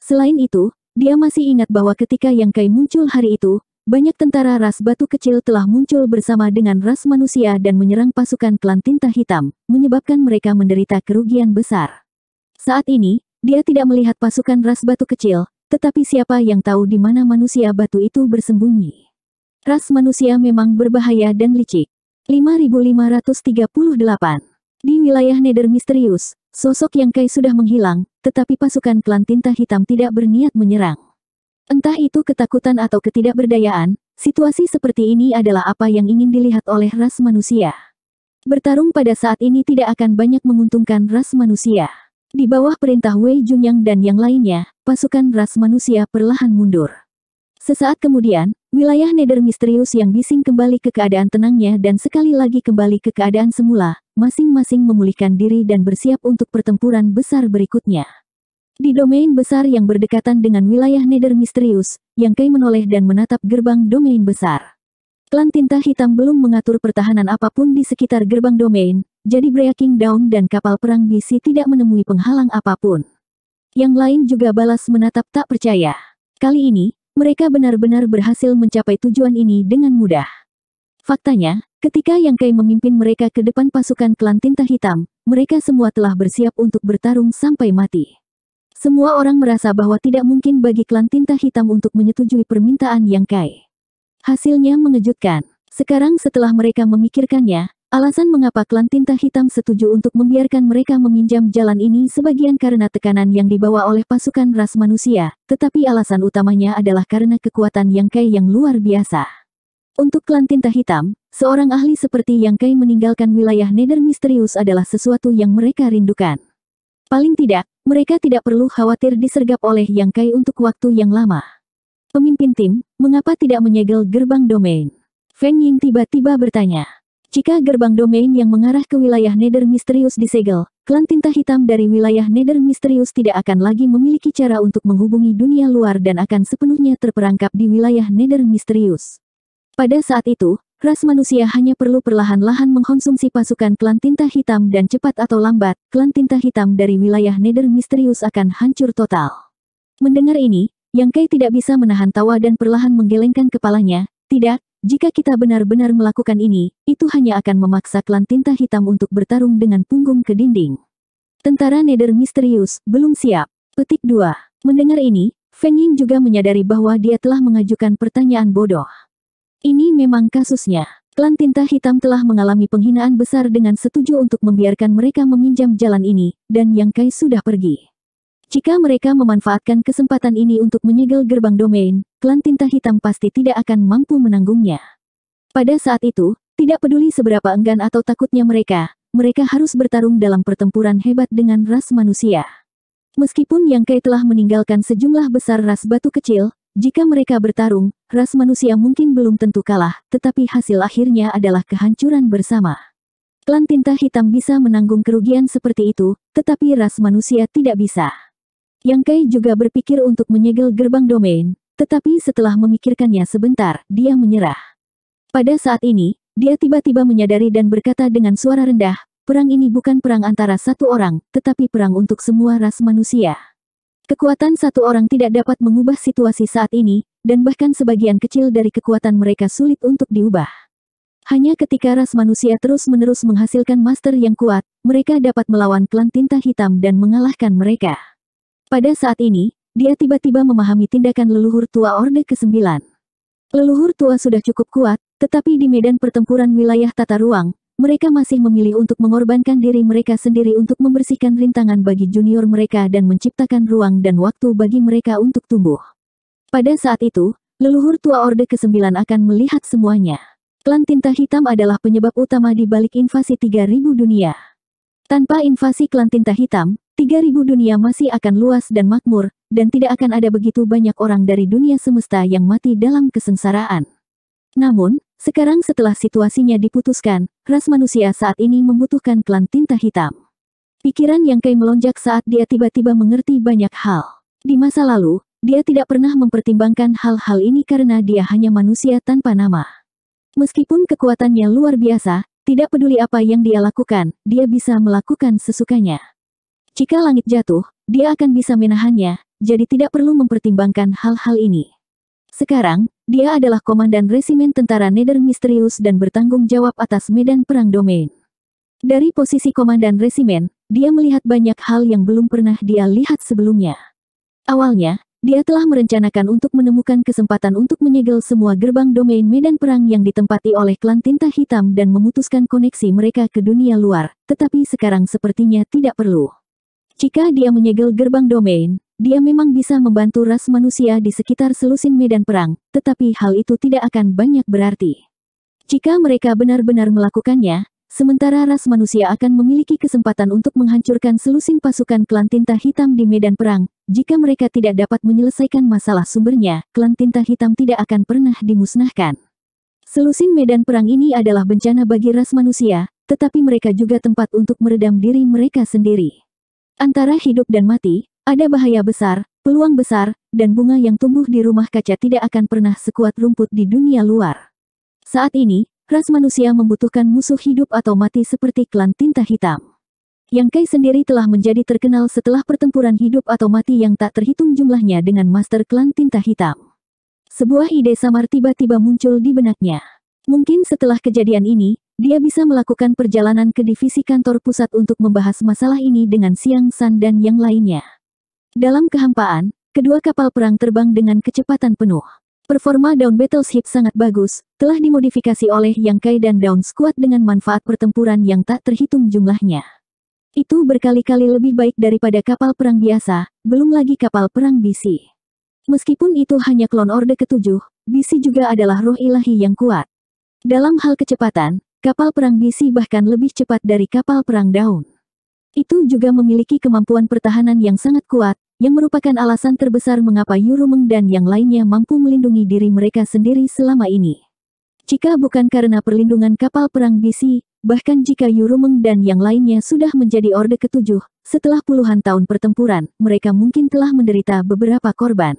Selain itu, dia masih ingat bahwa ketika Yang Kai muncul hari itu, banyak tentara ras batu kecil telah muncul bersama dengan ras manusia dan menyerang pasukan klan tinta hitam, menyebabkan mereka menderita kerugian besar. Saat ini, dia tidak melihat pasukan ras batu kecil, tetapi siapa yang tahu di mana manusia batu itu bersembunyi. Ras manusia memang berbahaya dan licik. 5538 Di wilayah Nether Misterius, sosok yang Kai sudah menghilang, tetapi pasukan klan tinta hitam tidak berniat menyerang. Entah itu ketakutan atau ketidakberdayaan, situasi seperti ini adalah apa yang ingin dilihat oleh ras manusia. Bertarung pada saat ini tidak akan banyak menguntungkan ras manusia. Di bawah perintah Wei Junyang dan yang lainnya, pasukan ras manusia perlahan mundur. Sesaat kemudian, wilayah Nether misterius yang bising kembali ke keadaan tenangnya dan sekali lagi kembali ke keadaan semula, masing-masing memulihkan diri dan bersiap untuk pertempuran besar berikutnya. Di domain besar yang berdekatan dengan wilayah Nether Misterius, Yang Kai menoleh dan menatap gerbang domain besar. Klan Tinta Hitam belum mengatur pertahanan apapun di sekitar gerbang domain, jadi Breaking Down dan kapal perang BC tidak menemui penghalang apapun. Yang lain juga balas menatap tak percaya. Kali ini, mereka benar-benar berhasil mencapai tujuan ini dengan mudah. Faktanya, ketika Yang Kai memimpin mereka ke depan pasukan klan Tinta Hitam, mereka semua telah bersiap untuk bertarung sampai mati. Semua orang merasa bahwa tidak mungkin bagi klan tinta hitam untuk menyetujui permintaan yang Kai. Hasilnya mengejutkan. Sekarang setelah mereka memikirkannya, alasan mengapa klan tinta hitam setuju untuk membiarkan mereka meminjam jalan ini sebagian karena tekanan yang dibawa oleh pasukan ras manusia, tetapi alasan utamanya adalah karena kekuatan yang Kai yang luar biasa. Untuk klan tinta hitam, seorang ahli seperti Yang Kai meninggalkan wilayah Nether misterius adalah sesuatu yang mereka rindukan. Paling tidak, mereka tidak perlu khawatir disergap oleh Yang Kai untuk waktu yang lama. Pemimpin tim, mengapa tidak menyegel gerbang domain? Feng Ying tiba-tiba bertanya. Jika gerbang domain yang mengarah ke wilayah Nether Misterius disegel, klan tinta hitam dari wilayah Nether Misterius tidak akan lagi memiliki cara untuk menghubungi dunia luar dan akan sepenuhnya terperangkap di wilayah Nether Misterius. Pada saat itu, Ras manusia hanya perlu perlahan-lahan mengkonsumsi pasukan klan tinta hitam dan cepat atau lambat, klan tinta hitam dari wilayah Nether misterius akan hancur total. Mendengar ini, Yang Kai tidak bisa menahan tawa dan perlahan menggelengkan kepalanya, tidak, jika kita benar-benar melakukan ini, itu hanya akan memaksa klan tinta hitam untuk bertarung dengan punggung ke dinding. Tentara Nether misterius belum siap. Petik 2. Mendengar ini, Feng Ying juga menyadari bahwa dia telah mengajukan pertanyaan bodoh. Ini memang kasusnya. Klan Tinta Hitam telah mengalami penghinaan besar dengan setuju untuk membiarkan mereka meminjam jalan ini, dan Yang Kai sudah pergi. Jika mereka memanfaatkan kesempatan ini untuk menyegel gerbang domain, klan Tinta Hitam pasti tidak akan mampu menanggungnya. Pada saat itu, tidak peduli seberapa enggan atau takutnya mereka, mereka harus bertarung dalam pertempuran hebat dengan ras manusia. Meskipun Yang Kai telah meninggalkan sejumlah besar ras batu kecil, jika mereka bertarung, ras manusia mungkin belum tentu kalah, tetapi hasil akhirnya adalah kehancuran bersama. Klan tinta hitam bisa menanggung kerugian seperti itu, tetapi ras manusia tidak bisa. Yang Kai juga berpikir untuk menyegel gerbang domain, tetapi setelah memikirkannya sebentar, dia menyerah. Pada saat ini, dia tiba-tiba menyadari dan berkata dengan suara rendah, perang ini bukan perang antara satu orang, tetapi perang untuk semua ras manusia. Kekuatan satu orang tidak dapat mengubah situasi saat ini, dan bahkan sebagian kecil dari kekuatan mereka sulit untuk diubah. Hanya ketika ras manusia terus-menerus menghasilkan master yang kuat, mereka dapat melawan klan tinta hitam dan mengalahkan mereka. Pada saat ini, dia tiba-tiba memahami tindakan leluhur tua Orde ke-9. Leluhur tua sudah cukup kuat, tetapi di medan pertempuran wilayah tata ruang, mereka masih memilih untuk mengorbankan diri mereka sendiri untuk membersihkan rintangan bagi junior mereka dan menciptakan ruang dan waktu bagi mereka untuk tumbuh. Pada saat itu, leluhur tua Orde ke-9 akan melihat semuanya. Klan Tinta Hitam adalah penyebab utama di balik invasi 3000 dunia. Tanpa invasi klan Tinta Hitam, 3000 dunia masih akan luas dan makmur, dan tidak akan ada begitu banyak orang dari dunia semesta yang mati dalam kesengsaraan. Namun, sekarang setelah situasinya diputuskan, ras manusia saat ini membutuhkan klan tinta hitam. Pikiran yang Kai melonjak saat dia tiba-tiba mengerti banyak hal. Di masa lalu, dia tidak pernah mempertimbangkan hal-hal ini karena dia hanya manusia tanpa nama. Meskipun kekuatannya luar biasa, tidak peduli apa yang dia lakukan, dia bisa melakukan sesukanya. Jika langit jatuh, dia akan bisa menahannya, jadi tidak perlu mempertimbangkan hal-hal ini. Sekarang, dia adalah komandan resimen tentara Neder Misterius dan bertanggung jawab atas medan perang domain. Dari posisi komandan resimen, dia melihat banyak hal yang belum pernah dia lihat sebelumnya. Awalnya, dia telah merencanakan untuk menemukan kesempatan untuk menyegel semua gerbang domain medan perang yang ditempati oleh klan tinta hitam dan memutuskan koneksi mereka ke dunia luar, tetapi sekarang sepertinya tidak perlu. Jika dia menyegel gerbang domain, dia memang bisa membantu ras manusia di sekitar selusin medan perang, tetapi hal itu tidak akan banyak berarti. Jika mereka benar-benar melakukannya, sementara ras manusia akan memiliki kesempatan untuk menghancurkan selusin pasukan klan tinta hitam di medan perang, jika mereka tidak dapat menyelesaikan masalah sumbernya, klan tinta hitam tidak akan pernah dimusnahkan. Selusin medan perang ini adalah bencana bagi ras manusia, tetapi mereka juga tempat untuk meredam diri mereka sendiri. Antara hidup dan mati, ada bahaya besar, peluang besar, dan bunga yang tumbuh di rumah kaca tidak akan pernah sekuat rumput di dunia luar. Saat ini, ras manusia membutuhkan musuh hidup atau mati seperti klan tinta hitam. Yang Kai sendiri telah menjadi terkenal setelah pertempuran hidup atau mati yang tak terhitung jumlahnya dengan master klan tinta hitam. Sebuah ide samar tiba-tiba muncul di benaknya. Mungkin setelah kejadian ini, dia bisa melakukan perjalanan ke divisi kantor pusat untuk membahas masalah ini dengan Siang San dan yang lainnya. Dalam kehampaan, kedua kapal perang terbang dengan kecepatan penuh. Performa Down Battleship sangat bagus, telah dimodifikasi oleh Yang Kai dan Down Squad dengan manfaat pertempuran yang tak terhitung jumlahnya. Itu berkali-kali lebih baik daripada kapal perang biasa, belum lagi kapal perang BC. Meskipun itu hanya klon Orde ketujuh, BC juga adalah roh ilahi yang kuat. Dalam hal kecepatan, Kapal perang DC bahkan lebih cepat dari kapal perang daun. Itu juga memiliki kemampuan pertahanan yang sangat kuat, yang merupakan alasan terbesar mengapa Yurumeng dan yang lainnya mampu melindungi diri mereka sendiri selama ini. Jika bukan karena perlindungan kapal perang DC, bahkan jika Yurumeng dan yang lainnya sudah menjadi Orde Ketujuh, setelah puluhan tahun pertempuran, mereka mungkin telah menderita beberapa korban.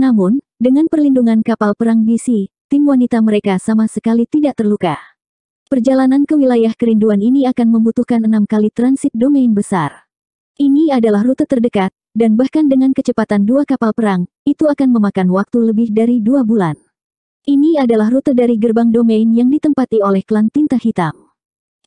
Namun, dengan perlindungan kapal perang DC, tim wanita mereka sama sekali tidak terluka. Perjalanan ke wilayah kerinduan ini akan membutuhkan enam kali transit domain besar. Ini adalah rute terdekat, dan bahkan dengan kecepatan dua kapal perang, itu akan memakan waktu lebih dari dua bulan. Ini adalah rute dari gerbang domain yang ditempati oleh klan tinta hitam.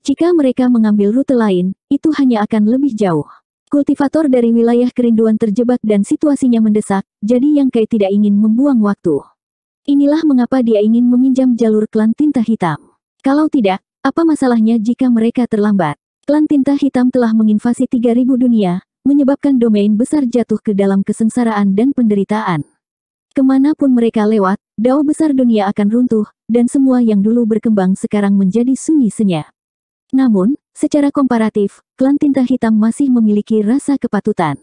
Jika mereka mengambil rute lain, itu hanya akan lebih jauh. Kultivator dari wilayah kerinduan terjebak dan situasinya mendesak, jadi yang Kai tidak ingin membuang waktu. Inilah mengapa dia ingin meminjam jalur klan tinta hitam. Kalau tidak, apa masalahnya jika mereka terlambat? Klan Tinta Hitam telah menginvasi 3000 dunia, menyebabkan domain besar jatuh ke dalam kesengsaraan dan penderitaan. Kemanapun mereka lewat, dao besar dunia akan runtuh, dan semua yang dulu berkembang sekarang menjadi sunyi senyap. Namun, secara komparatif, klan tinta hitam masih memiliki rasa kepatutan.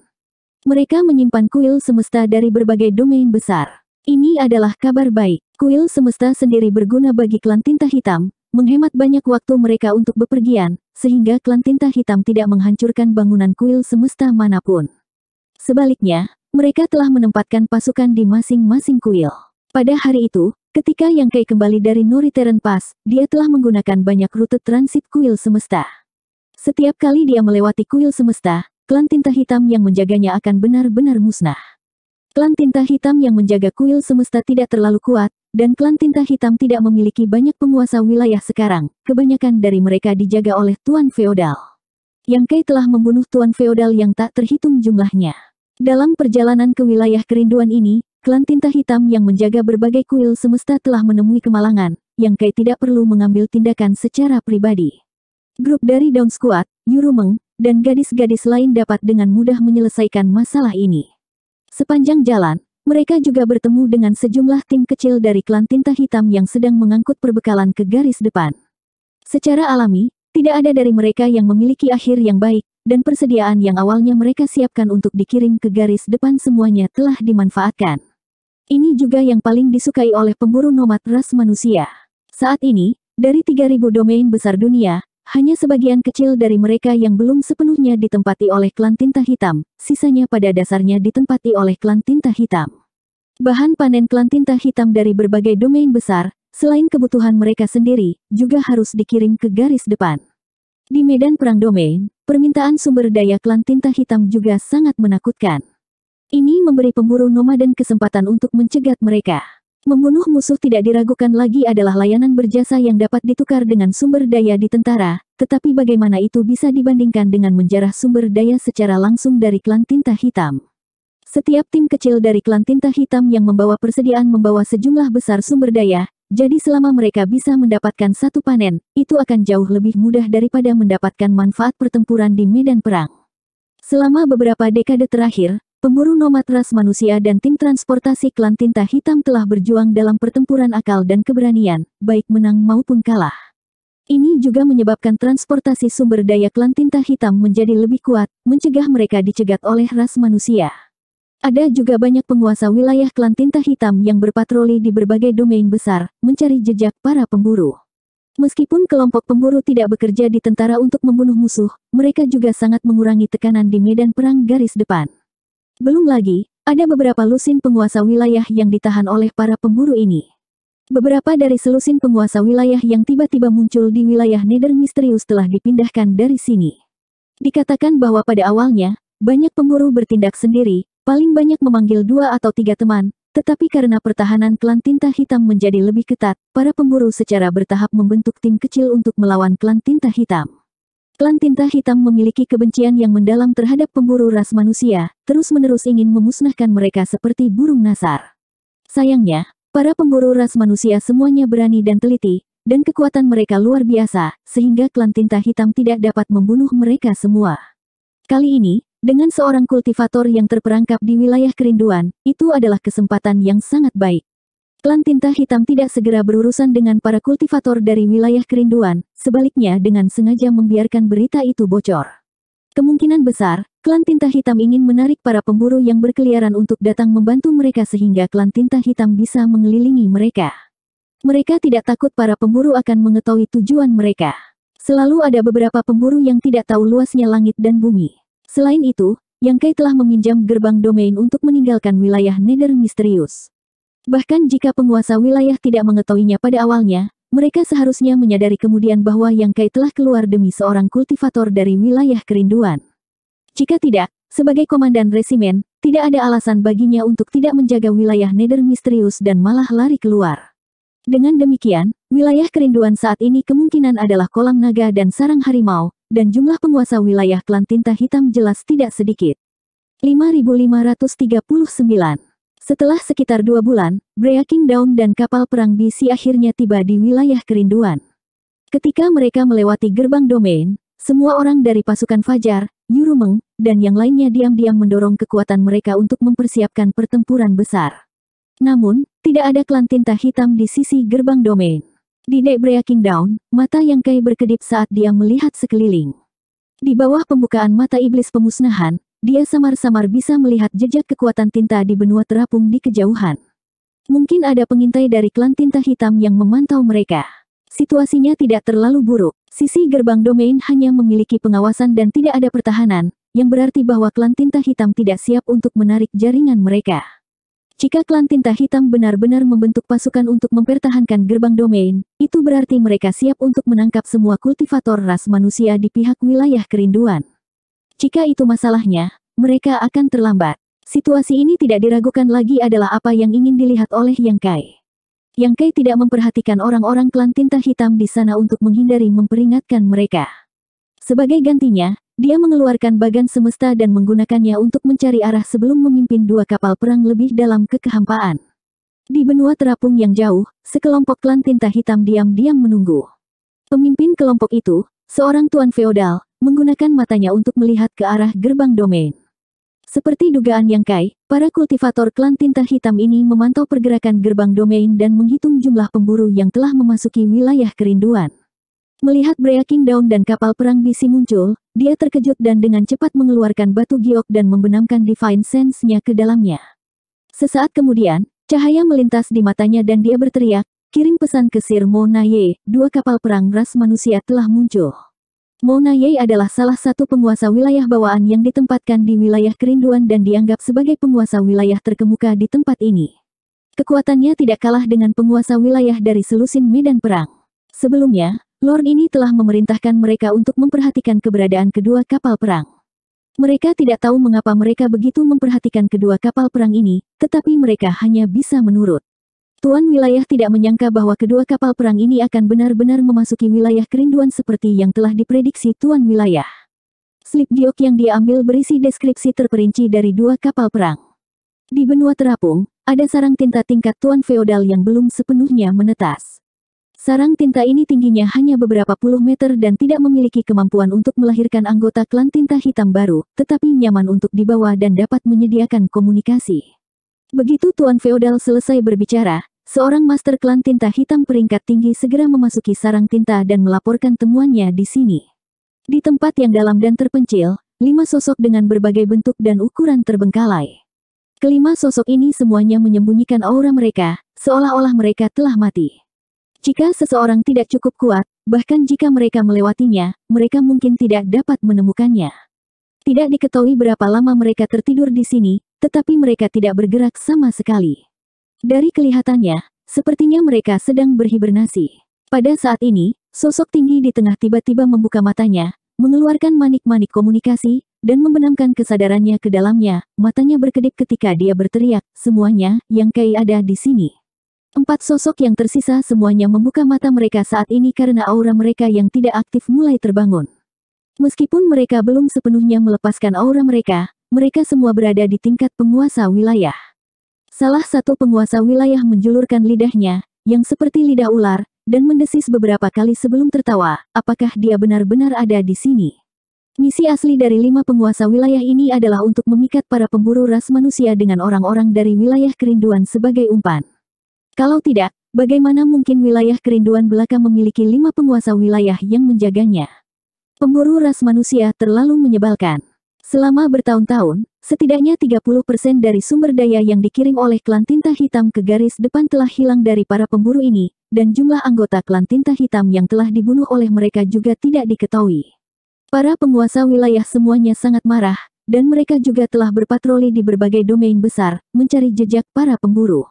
Mereka menyimpan kuil semesta dari berbagai domain besar. Ini adalah kabar baik. Kuil semesta sendiri berguna bagi klan tinta hitam, menghemat banyak waktu mereka untuk bepergian, sehingga klan tinta hitam tidak menghancurkan bangunan kuil semesta manapun. Sebaliknya, mereka telah menempatkan pasukan di masing-masing kuil. Pada hari itu, ketika Yang Kei kembali dari Noriteren Pass, dia telah menggunakan banyak rute transit kuil semesta. Setiap kali dia melewati kuil semesta, klan tinta hitam yang menjaganya akan benar-benar musnah. Klan tinta hitam yang menjaga kuil semesta tidak terlalu kuat, dan klan tinta hitam tidak memiliki banyak penguasa wilayah sekarang, kebanyakan dari mereka dijaga oleh tuan feodal. Yang Kai telah membunuh tuan feodal yang tak terhitung jumlahnya. Dalam perjalanan ke wilayah kerinduan ini, klan tinta hitam yang menjaga berbagai kuil semesta telah menemui kemalangan, yang Kai tidak perlu mengambil tindakan secara pribadi. Grup dari Down Squad, Yurumeng, dan gadis-gadis lain dapat dengan mudah menyelesaikan masalah ini. Sepanjang jalan, mereka juga bertemu dengan sejumlah tim kecil dari klan tinta hitam yang sedang mengangkut perbekalan ke garis depan. Secara alami, tidak ada dari mereka yang memiliki akhir yang baik, dan persediaan yang awalnya mereka siapkan untuk dikirim ke garis depan semuanya telah dimanfaatkan. Ini juga yang paling disukai oleh pemburu nomad ras manusia. Saat ini, dari 3.000 domain besar dunia, hanya sebagian kecil dari mereka yang belum sepenuhnya ditempati oleh klan tinta hitam, sisanya pada dasarnya ditempati oleh klan tinta hitam. Bahan panen klan tinta hitam dari berbagai domain besar, selain kebutuhan mereka sendiri, juga harus dikirim ke garis depan. Di medan perang domain, permintaan sumber daya klan tinta hitam juga sangat menakutkan. Ini memberi pemburu nomaden kesempatan untuk mencegat mereka. Membunuh musuh tidak diragukan lagi adalah layanan berjasa yang dapat ditukar dengan sumber daya di tentara, tetapi bagaimana itu bisa dibandingkan dengan menjarah sumber daya secara langsung dari klan tinta hitam. Setiap tim kecil dari klan tinta hitam yang membawa persediaan membawa sejumlah besar sumber daya, jadi selama mereka bisa mendapatkan satu panen, itu akan jauh lebih mudah daripada mendapatkan manfaat pertempuran di medan perang. Selama beberapa dekade terakhir, pemburu nomad ras manusia dan tim transportasi klan tinta hitam telah berjuang dalam pertempuran akal dan keberanian, baik menang maupun kalah. Ini juga menyebabkan transportasi sumber daya klan tinta hitam menjadi lebih kuat, mencegah mereka dicegat oleh ras manusia. Ada juga banyak penguasa wilayah klan tinta hitam yang berpatroli di berbagai domain besar, mencari jejak para pemburu. Meskipun kelompok pemburu tidak bekerja di tentara untuk membunuh musuh, mereka juga sangat mengurangi tekanan di medan perang garis depan. Belum lagi, ada beberapa lusin penguasa wilayah yang ditahan oleh para pemburu ini. Beberapa dari selusin penguasa wilayah yang tiba-tiba muncul di wilayah Nether misterius telah dipindahkan dari sini. Dikatakan bahwa pada awalnya, banyak pemburu bertindak sendiri, paling banyak memanggil dua atau tiga teman, tetapi karena pertahanan klan tinta hitam menjadi lebih ketat, para pemburu secara bertahap membentuk tim kecil untuk melawan klan tinta hitam. Klan tinta hitam memiliki kebencian yang mendalam terhadap pemburu ras manusia, terus-menerus ingin memusnahkan mereka seperti burung nasar. Sayangnya, para pemburu ras manusia semuanya berani dan teliti, dan kekuatan mereka luar biasa, sehingga klan tinta hitam tidak dapat membunuh mereka semua. Kali ini, dengan seorang kultivator yang terperangkap di wilayah kerinduan, itu adalah kesempatan yang sangat baik. Klan Tinta Hitam tidak segera berurusan dengan para kultivator dari wilayah kerinduan, sebaliknya dengan sengaja membiarkan berita itu bocor. Kemungkinan besar, Klan Tinta Hitam ingin menarik para pemburu yang berkeliaran untuk datang membantu mereka sehingga Klan Tinta Hitam bisa mengelilingi mereka. Mereka tidak takut para pemburu akan mengetahui tujuan mereka. Selalu ada beberapa pemburu yang tidak tahu luasnya langit dan bumi. Selain itu, Yang Kai telah meminjam gerbang domain untuk meninggalkan wilayah Nether misterius. Bahkan jika penguasa wilayah tidak mengetahuinya pada awalnya, mereka seharusnya menyadari kemudian bahwa Yang Kai telah keluar demi seorang kultivator dari wilayah kerinduan. Jika tidak, sebagai komandan resimen, tidak ada alasan baginya untuk tidak menjaga wilayah Nether misterius dan malah lari keluar. Dengan demikian, wilayah kerinduan saat ini kemungkinan adalah kolam naga dan sarang harimau, dan jumlah penguasa wilayah klan tinta hitam jelas tidak sedikit. 5539 Setelah sekitar dua bulan, Breaking Dawn dan kapal perang BC akhirnya tiba di wilayah kerinduan. Ketika mereka melewati gerbang domain, semua orang dari pasukan Fajar, Yurumeng, dan yang lainnya diam-diam mendorong kekuatan mereka untuk mempersiapkan pertempuran besar. Namun, tidak ada klan tinta hitam di sisi gerbang domain. Di breaking Down, mata yang Kai berkedip saat dia melihat sekeliling. Di bawah pembukaan mata iblis pemusnahan, dia samar-samar bisa melihat jejak kekuatan tinta di benua terapung di kejauhan. Mungkin ada pengintai dari klan tinta hitam yang memantau mereka. Situasinya tidak terlalu buruk. Sisi gerbang domain hanya memiliki pengawasan dan tidak ada pertahanan, yang berarti bahwa klan tinta hitam tidak siap untuk menarik jaringan mereka. Jika klan tinta hitam benar-benar membentuk pasukan untuk mempertahankan gerbang domain, itu berarti mereka siap untuk menangkap semua kultivator ras manusia di pihak wilayah kerinduan. Jika itu masalahnya, mereka akan terlambat. Situasi ini tidak diragukan lagi adalah apa yang ingin dilihat oleh Yang Kai. Yang Kai tidak memperhatikan orang-orang klan tinta hitam di sana untuk menghindari memperingatkan mereka. Sebagai gantinya, dia mengeluarkan bagan semesta dan menggunakannya untuk mencari arah sebelum memimpin dua kapal perang lebih dalam ke kehampaan. Di benua terapung yang jauh, sekelompok klan tinta hitam diam-diam menunggu. Pemimpin kelompok itu, seorang tuan feodal, menggunakan matanya untuk melihat ke arah gerbang domain. Seperti dugaan yang kai, para kultivator klan tinta hitam ini memantau pergerakan gerbang domain dan menghitung jumlah pemburu yang telah memasuki wilayah kerinduan. Melihat Breaking Down dan kapal perang bisi muncul, dia terkejut dan dengan cepat mengeluarkan batu giok dan membenamkan Divine Sense-nya ke dalamnya. Sesaat kemudian, cahaya melintas di matanya dan dia berteriak, kirim pesan ke Sir Monaye, dua kapal perang ras manusia telah muncul. Monaye adalah salah satu penguasa wilayah bawaan yang ditempatkan di wilayah kerinduan dan dianggap sebagai penguasa wilayah terkemuka di tempat ini. Kekuatannya tidak kalah dengan penguasa wilayah dari selusin medan perang. Sebelumnya, Lord ini telah memerintahkan mereka untuk memperhatikan keberadaan kedua kapal perang. Mereka tidak tahu mengapa mereka begitu memperhatikan kedua kapal perang ini, tetapi mereka hanya bisa menurut. Tuan wilayah tidak menyangka bahwa kedua kapal perang ini akan benar-benar memasuki wilayah kerinduan seperti yang telah diprediksi Tuan wilayah. Slip diok yang diambil berisi deskripsi terperinci dari dua kapal perang. Di benua terapung, ada sarang tinta tingkat tuan feodal yang belum sepenuhnya menetas. Sarang tinta ini tingginya hanya beberapa puluh meter dan tidak memiliki kemampuan untuk melahirkan anggota klan tinta hitam baru, tetapi nyaman untuk dibawa dan dapat menyediakan komunikasi. Begitu Tuan Feodal selesai berbicara, seorang master klan tinta hitam peringkat tinggi segera memasuki sarang tinta dan melaporkan temuannya di sini. Di tempat yang dalam dan terpencil, lima sosok dengan berbagai bentuk dan ukuran terbengkalai. Kelima sosok ini semuanya menyembunyikan aura mereka, seolah-olah mereka telah mati. Jika seseorang tidak cukup kuat, bahkan jika mereka melewatinya, mereka mungkin tidak dapat menemukannya. Tidak diketahui berapa lama mereka tertidur di sini, tetapi mereka tidak bergerak sama sekali. Dari kelihatannya, sepertinya mereka sedang berhibernasi. Pada saat ini, sosok tinggi di tengah tiba-tiba membuka matanya, mengeluarkan manik-manik komunikasi, dan membenamkan kesadarannya ke dalamnya, matanya berkedip ketika dia berteriak, semuanya, yang kaya ada di sini. Empat sosok yang tersisa semuanya membuka mata mereka saat ini karena aura mereka yang tidak aktif mulai terbangun. Meskipun mereka belum sepenuhnya melepaskan aura mereka, mereka semua berada di tingkat penguasa wilayah. Salah satu penguasa wilayah menjulurkan lidahnya, yang seperti lidah ular, dan mendesis beberapa kali sebelum tertawa, apakah dia benar-benar ada di sini. Misi asli dari lima penguasa wilayah ini adalah untuk memikat para pemburu ras manusia dengan orang-orang dari wilayah kerinduan sebagai umpan. Kalau tidak, bagaimana mungkin wilayah kerinduan belaka memiliki lima penguasa wilayah yang menjaganya? Pemburu ras manusia terlalu menyebalkan. Selama bertahun-tahun, setidaknya 30% dari sumber daya yang dikirim oleh klan tinta hitam ke garis depan telah hilang dari para pemburu ini, dan jumlah anggota klan tinta hitam yang telah dibunuh oleh mereka juga tidak diketahui. Para penguasa wilayah semuanya sangat marah, dan mereka juga telah berpatroli di berbagai domain besar, mencari jejak para pemburu.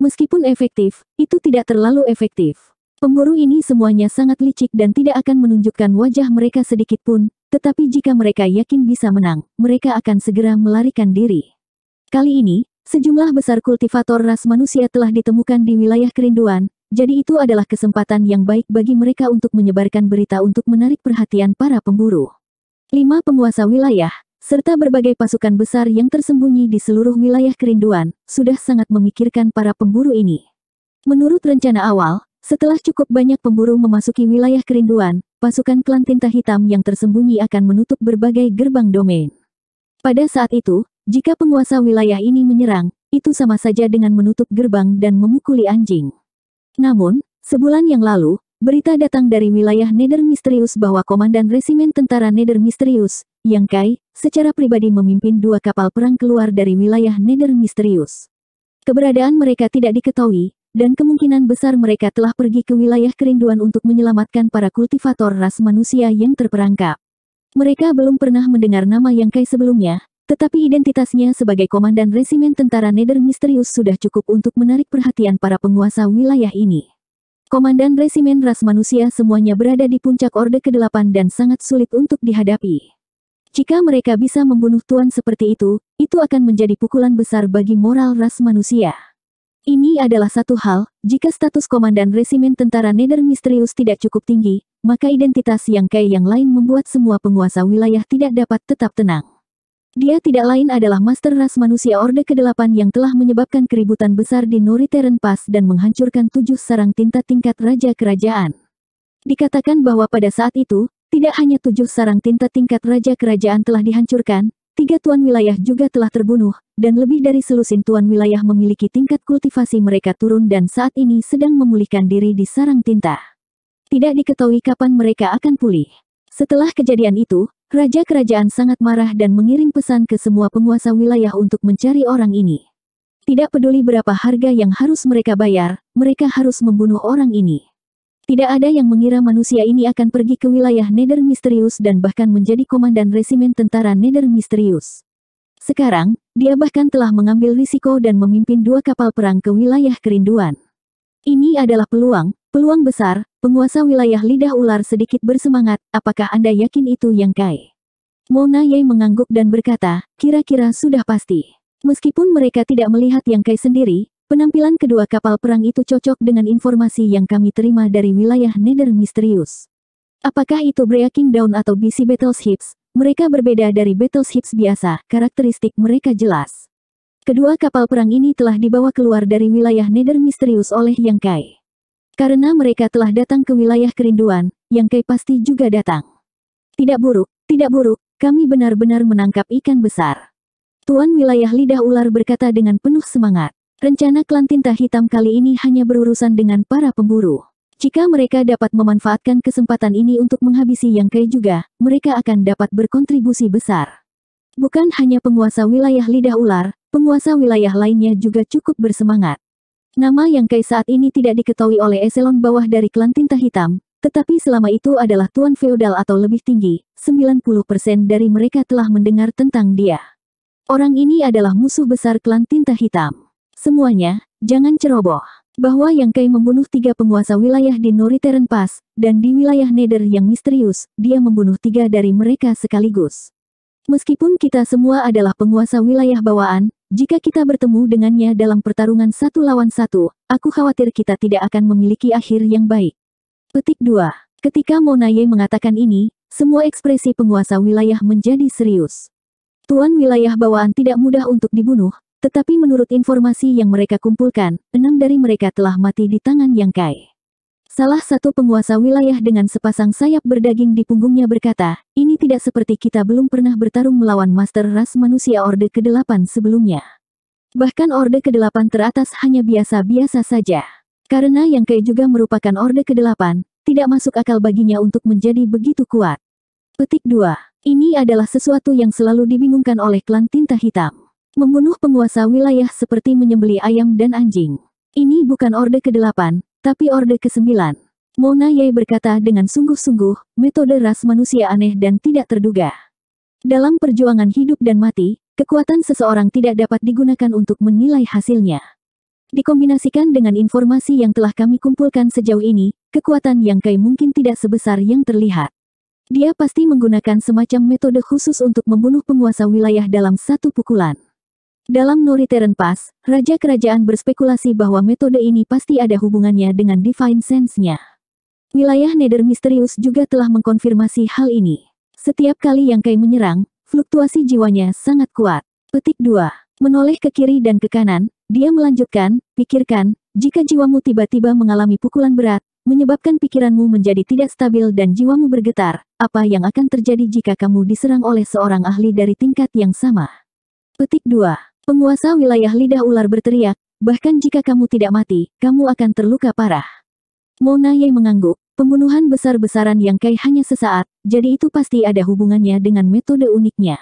Meskipun efektif, itu tidak terlalu efektif. Pemburu ini semuanya sangat licik dan tidak akan menunjukkan wajah mereka sedikit pun, tetapi jika mereka yakin bisa menang, mereka akan segera melarikan diri. Kali ini, sejumlah besar kultivator ras manusia telah ditemukan di wilayah kerinduan, jadi itu adalah kesempatan yang baik bagi mereka untuk menyebarkan berita untuk menarik perhatian para pemburu. Lima penguasa wilayah, serta berbagai pasukan besar yang tersembunyi di seluruh wilayah kerinduan, sudah sangat memikirkan para pemburu ini. Menurut rencana awal, setelah cukup banyak pemburu memasuki wilayah kerinduan, pasukan klan tinta hitam yang tersembunyi akan menutup berbagai gerbang domain. Pada saat itu, jika penguasa wilayah ini menyerang, itu sama saja dengan menutup gerbang dan memukuli anjing. Namun, sebulan yang lalu, Berita datang dari wilayah Neder Misterius bahwa Komandan Resimen Tentara Neder Misterius, yang Kai, secara pribadi memimpin dua kapal perang keluar dari wilayah Neder Misterius. Keberadaan mereka tidak diketahui, dan kemungkinan besar mereka telah pergi ke wilayah kerinduan untuk menyelamatkan para kultivator ras manusia yang terperangkap. Mereka belum pernah mendengar nama Yang Kai sebelumnya, tetapi identitasnya sebagai Komandan Resimen Tentara Neder Misterius sudah cukup untuk menarik perhatian para penguasa wilayah ini. Komandan Resimen Ras Manusia semuanya berada di puncak Orde ke-8 dan sangat sulit untuk dihadapi. Jika mereka bisa membunuh Tuan seperti itu, itu akan menjadi pukulan besar bagi moral ras manusia. Ini adalah satu hal, jika status komandan resimen tentara Nether Misterius tidak cukup tinggi, maka identitas yang kaya yang lain membuat semua penguasa wilayah tidak dapat tetap tenang. Dia tidak lain adalah master ras manusia Orde ke-8 yang telah menyebabkan keributan besar di Noriteren Pass dan menghancurkan tujuh sarang tinta tingkat Raja Kerajaan. Dikatakan bahwa pada saat itu, tidak hanya tujuh sarang tinta tingkat Raja Kerajaan telah dihancurkan, tiga tuan wilayah juga telah terbunuh, dan lebih dari selusin tuan wilayah memiliki tingkat kultivasi mereka turun dan saat ini sedang memulihkan diri di sarang tinta. Tidak diketahui kapan mereka akan pulih. Setelah kejadian itu, Raja Kerajaan sangat marah dan mengirim pesan ke semua penguasa wilayah untuk mencari orang ini. Tidak peduli berapa harga yang harus mereka bayar, mereka harus membunuh orang ini. Tidak ada yang mengira manusia ini akan pergi ke wilayah Nether Misterius dan bahkan menjadi komandan resimen tentara Nether Misterius. Sekarang, dia bahkan telah mengambil risiko dan memimpin dua kapal perang ke wilayah kerinduan. Ini adalah peluang, Peluang besar, penguasa wilayah lidah ular sedikit bersemangat, apakah Anda yakin itu yang kai? Mona Ye mengangguk dan berkata, kira-kira sudah pasti. Meskipun mereka tidak melihat yang kai sendiri, penampilan kedua kapal perang itu cocok dengan informasi yang kami terima dari wilayah Nether Misterius. Apakah itu Breaking Down atau BC Hips? Mereka berbeda dari Hips biasa, karakteristik mereka jelas. Kedua kapal perang ini telah dibawa keluar dari wilayah Nether Misterius oleh Yang Kai. Karena mereka telah datang ke wilayah kerinduan, yang Kai pasti juga datang. Tidak buruk, tidak buruk, kami benar-benar menangkap ikan besar. Tuan wilayah lidah ular berkata dengan penuh semangat. Rencana klan tinta hitam kali ini hanya berurusan dengan para pemburu. Jika mereka dapat memanfaatkan kesempatan ini untuk menghabisi Yang Kai juga, mereka akan dapat berkontribusi besar. Bukan hanya penguasa wilayah lidah ular, penguasa wilayah lainnya juga cukup bersemangat. Nama yang Kai saat ini tidak diketahui oleh eselon bawah dari klan tinta hitam, tetapi selama itu adalah tuan feodal atau lebih tinggi, 90% dari mereka telah mendengar tentang dia. Orang ini adalah musuh besar klan tinta hitam. Semuanya, jangan ceroboh. Bahwa Yang Kai membunuh tiga penguasa wilayah di Noriteren Pass, dan di wilayah Nether yang misterius, dia membunuh tiga dari mereka sekaligus. Meskipun kita semua adalah penguasa wilayah bawaan, jika kita bertemu dengannya dalam pertarungan satu lawan satu, aku khawatir kita tidak akan memiliki akhir yang baik. Petik 2. Ketika Monaye mengatakan ini, semua ekspresi penguasa wilayah menjadi serius. Tuan wilayah bawaan tidak mudah untuk dibunuh, tetapi menurut informasi yang mereka kumpulkan, enam dari mereka telah mati di tangan Yang Kai. Salah satu penguasa wilayah dengan sepasang sayap berdaging di punggungnya berkata, ini tidak seperti kita belum pernah bertarung melawan master ras manusia Orde ke-8 sebelumnya. Bahkan Orde ke-8 teratas hanya biasa-biasa saja. Karena yang ke juga merupakan Orde ke-8, tidak masuk akal baginya untuk menjadi begitu kuat. Petik 2. Ini adalah sesuatu yang selalu dibingungkan oleh klan tinta hitam. Membunuh penguasa wilayah seperti menyembeli ayam dan anjing. Ini bukan Orde ke-8, tapi Orde ke-9, Mona Ye berkata dengan sungguh-sungguh, metode ras manusia aneh dan tidak terduga. Dalam perjuangan hidup dan mati, kekuatan seseorang tidak dapat digunakan untuk menilai hasilnya. Dikombinasikan dengan informasi yang telah kami kumpulkan sejauh ini, kekuatan yang Kai mungkin tidak sebesar yang terlihat. Dia pasti menggunakan semacam metode khusus untuk membunuh penguasa wilayah dalam satu pukulan. Dalam Teren Pass, Raja Kerajaan berspekulasi bahwa metode ini pasti ada hubungannya dengan Divine Sense-nya. Wilayah Nether Misterius juga telah mengkonfirmasi hal ini. Setiap kali yang Kai menyerang, fluktuasi jiwanya sangat kuat. Petik 2. Menoleh ke kiri dan ke kanan, dia melanjutkan, pikirkan, jika jiwamu tiba-tiba mengalami pukulan berat, menyebabkan pikiranmu menjadi tidak stabil dan jiwamu bergetar, apa yang akan terjadi jika kamu diserang oleh seorang ahli dari tingkat yang sama? Petik 2. Penguasa wilayah lidah ular berteriak, bahkan jika kamu tidak mati, kamu akan terluka parah. Mona Ye mengangguk, pembunuhan besar-besaran yang Kai hanya sesaat, jadi itu pasti ada hubungannya dengan metode uniknya.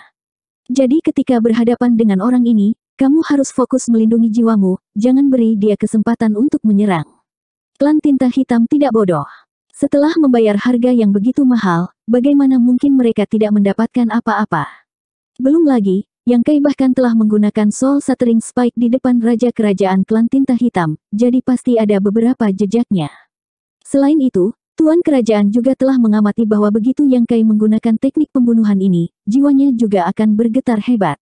Jadi ketika berhadapan dengan orang ini, kamu harus fokus melindungi jiwamu, jangan beri dia kesempatan untuk menyerang. Klan tinta hitam tidak bodoh. Setelah membayar harga yang begitu mahal, bagaimana mungkin mereka tidak mendapatkan apa-apa? Belum lagi, yang Kai bahkan telah menggunakan soul shattering spike di depan Raja Kerajaan Klan Tinta Hitam, jadi pasti ada beberapa jejaknya. Selain itu, Tuan Kerajaan juga telah mengamati bahwa begitu Yang Kai menggunakan teknik pembunuhan ini, jiwanya juga akan bergetar hebat.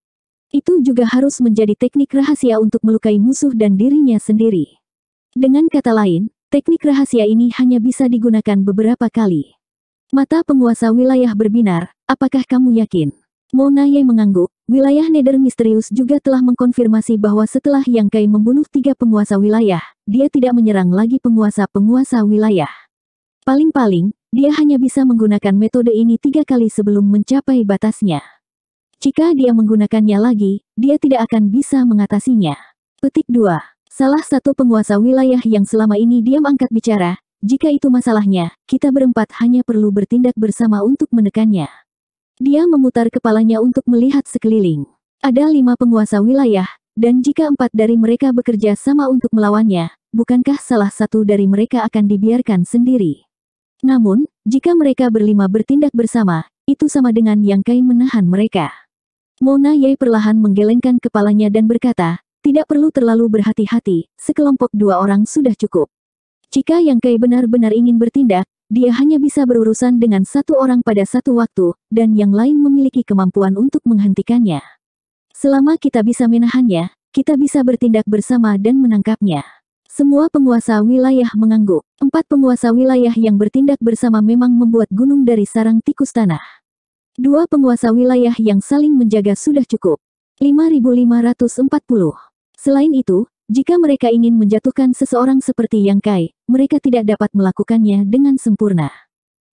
Itu juga harus menjadi teknik rahasia untuk melukai musuh dan dirinya sendiri. Dengan kata lain, teknik rahasia ini hanya bisa digunakan beberapa kali. Mata penguasa wilayah berbinar, apakah kamu yakin? Mona Ye mengangguk, Wilayah Nether Misterius juga telah mengkonfirmasi bahwa setelah Yang Kai membunuh tiga penguasa wilayah, dia tidak menyerang lagi penguasa-penguasa wilayah. Paling-paling, dia hanya bisa menggunakan metode ini tiga kali sebelum mencapai batasnya. Jika dia menggunakannya lagi, dia tidak akan bisa mengatasinya. Petik 2. Salah satu penguasa wilayah yang selama ini diam angkat bicara, jika itu masalahnya, kita berempat hanya perlu bertindak bersama untuk menekannya. Dia memutar kepalanya untuk melihat sekeliling. Ada lima penguasa wilayah, dan jika empat dari mereka bekerja sama untuk melawannya, bukankah salah satu dari mereka akan dibiarkan sendiri? Namun, jika mereka berlima bertindak bersama, itu sama dengan yang Kai menahan mereka. Mona Yai perlahan menggelengkan kepalanya dan berkata, tidak perlu terlalu berhati-hati, sekelompok dua orang sudah cukup. Jika Yang Kai benar-benar ingin bertindak, dia hanya bisa berurusan dengan satu orang pada satu waktu, dan yang lain memiliki kemampuan untuk menghentikannya. Selama kita bisa menahannya, kita bisa bertindak bersama dan menangkapnya. Semua penguasa wilayah mengangguk. Empat penguasa wilayah yang bertindak bersama memang membuat gunung dari sarang tikus tanah. Dua penguasa wilayah yang saling menjaga sudah cukup. 5540. Selain itu, jika mereka ingin menjatuhkan seseorang seperti Yang Kai, mereka tidak dapat melakukannya dengan sempurna.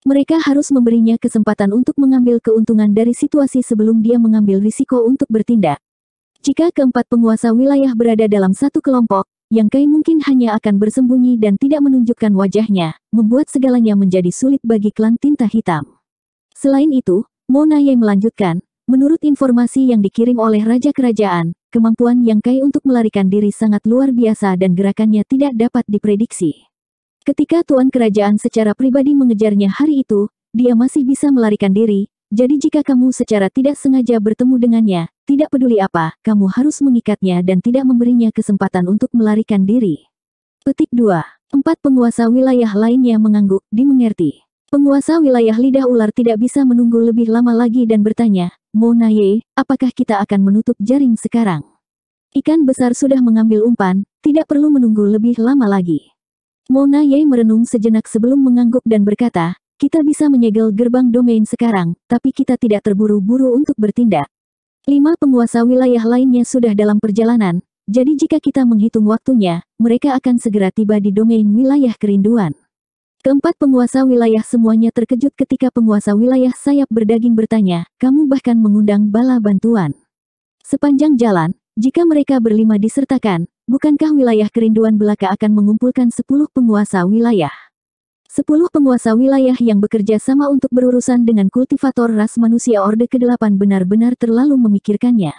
Mereka harus memberinya kesempatan untuk mengambil keuntungan dari situasi sebelum dia mengambil risiko untuk bertindak. Jika keempat penguasa wilayah berada dalam satu kelompok, Yang Kai mungkin hanya akan bersembunyi dan tidak menunjukkan wajahnya, membuat segalanya menjadi sulit bagi klan tinta hitam. Selain itu, Mona Ye melanjutkan, Menurut informasi yang dikirim oleh Raja Kerajaan, kemampuan Yang Kai untuk melarikan diri sangat luar biasa dan gerakannya tidak dapat diprediksi. Ketika Tuan Kerajaan secara pribadi mengejarnya hari itu, dia masih bisa melarikan diri, jadi jika kamu secara tidak sengaja bertemu dengannya, tidak peduli apa, kamu harus mengikatnya dan tidak memberinya kesempatan untuk melarikan diri. Petik 2. Empat penguasa wilayah lainnya mengangguk, dimengerti. Penguasa wilayah lidah ular tidak bisa menunggu lebih lama lagi dan bertanya, Mona Monaye, apakah kita akan menutup jaring sekarang? Ikan besar sudah mengambil umpan, tidak perlu menunggu lebih lama lagi. Mona Monaye merenung sejenak sebelum mengangguk dan berkata, kita bisa menyegel gerbang domain sekarang, tapi kita tidak terburu-buru untuk bertindak. Lima penguasa wilayah lainnya sudah dalam perjalanan, jadi jika kita menghitung waktunya, mereka akan segera tiba di domain wilayah kerinduan. Keempat penguasa wilayah semuanya terkejut ketika penguasa wilayah sayap berdaging bertanya, kamu bahkan mengundang bala bantuan. Sepanjang jalan, jika mereka berlima disertakan, bukankah wilayah kerinduan belaka akan mengumpulkan sepuluh penguasa wilayah? Sepuluh penguasa wilayah yang bekerja sama untuk berurusan dengan kultivator ras manusia Orde ke-8 benar-benar terlalu memikirkannya.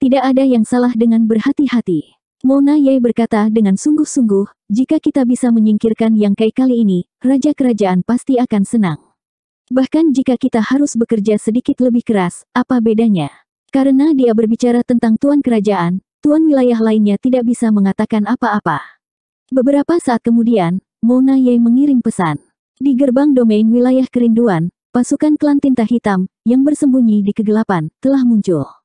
Tidak ada yang salah dengan berhati-hati. Mona Ye berkata dengan sungguh-sungguh, jika kita bisa menyingkirkan yang Kai kali ini, Raja Kerajaan pasti akan senang. Bahkan jika kita harus bekerja sedikit lebih keras, apa bedanya? Karena dia berbicara tentang Tuan Kerajaan, Tuan wilayah lainnya tidak bisa mengatakan apa-apa. Beberapa saat kemudian, Mona Ye mengirim pesan. Di gerbang domain wilayah kerinduan, pasukan klan tinta hitam, yang bersembunyi di kegelapan, telah muncul.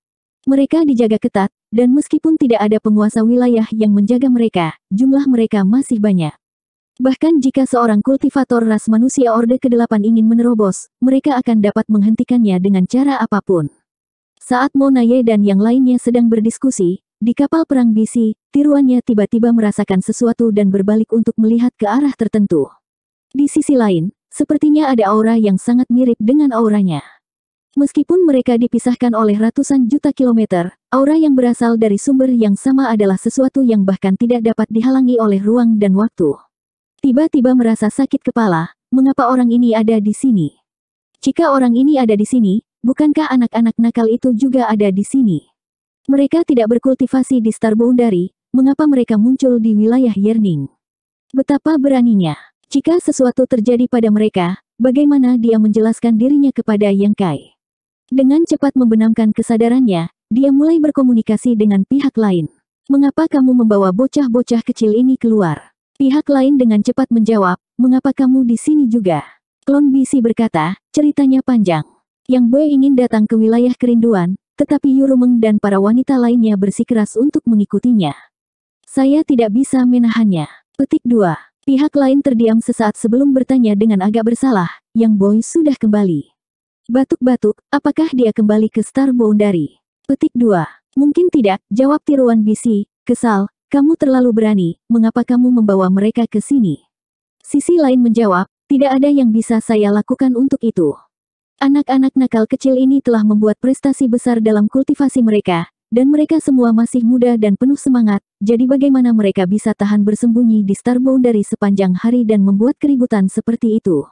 Mereka dijaga ketat, dan meskipun tidak ada penguasa wilayah yang menjaga mereka, jumlah mereka masih banyak. Bahkan jika seorang kultivator ras manusia Orde ke-8 ingin menerobos, mereka akan dapat menghentikannya dengan cara apapun. Saat Monaye dan yang lainnya sedang berdiskusi, di kapal perang bisi, tiruannya tiba-tiba merasakan sesuatu dan berbalik untuk melihat ke arah tertentu. Di sisi lain, sepertinya ada aura yang sangat mirip dengan auranya. Meskipun mereka dipisahkan oleh ratusan juta kilometer, aura yang berasal dari sumber yang sama adalah sesuatu yang bahkan tidak dapat dihalangi oleh ruang dan waktu. Tiba-tiba merasa sakit kepala, mengapa orang ini ada di sini? Jika orang ini ada di sini, bukankah anak-anak nakal itu juga ada di sini? Mereka tidak berkultivasi di Star Boundary, mengapa mereka muncul di wilayah Yearning? Betapa beraninya. Jika sesuatu terjadi pada mereka, bagaimana dia menjelaskan dirinya kepada Yang Kai? Dengan cepat membenamkan kesadarannya, dia mulai berkomunikasi dengan pihak lain. Mengapa kamu membawa bocah-bocah kecil ini keluar? Pihak lain dengan cepat menjawab, mengapa kamu di sini juga? Klon BC berkata, ceritanya panjang. Yang Boy ingin datang ke wilayah kerinduan, tetapi Yurumeng dan para wanita lainnya bersikeras untuk mengikutinya. Saya tidak bisa menahannya. Petik 2. Pihak lain terdiam sesaat sebelum bertanya dengan agak bersalah, yang Boy sudah kembali. Batuk-batuk, apakah dia kembali ke Star Boundary? Petik 2. Mungkin tidak, jawab tiruan Bisi, kesal, kamu terlalu berani, mengapa kamu membawa mereka ke sini? Sisi lain menjawab, tidak ada yang bisa saya lakukan untuk itu. Anak-anak nakal kecil ini telah membuat prestasi besar dalam kultivasi mereka, dan mereka semua masih muda dan penuh semangat, jadi bagaimana mereka bisa tahan bersembunyi di Star dari sepanjang hari dan membuat keributan seperti itu?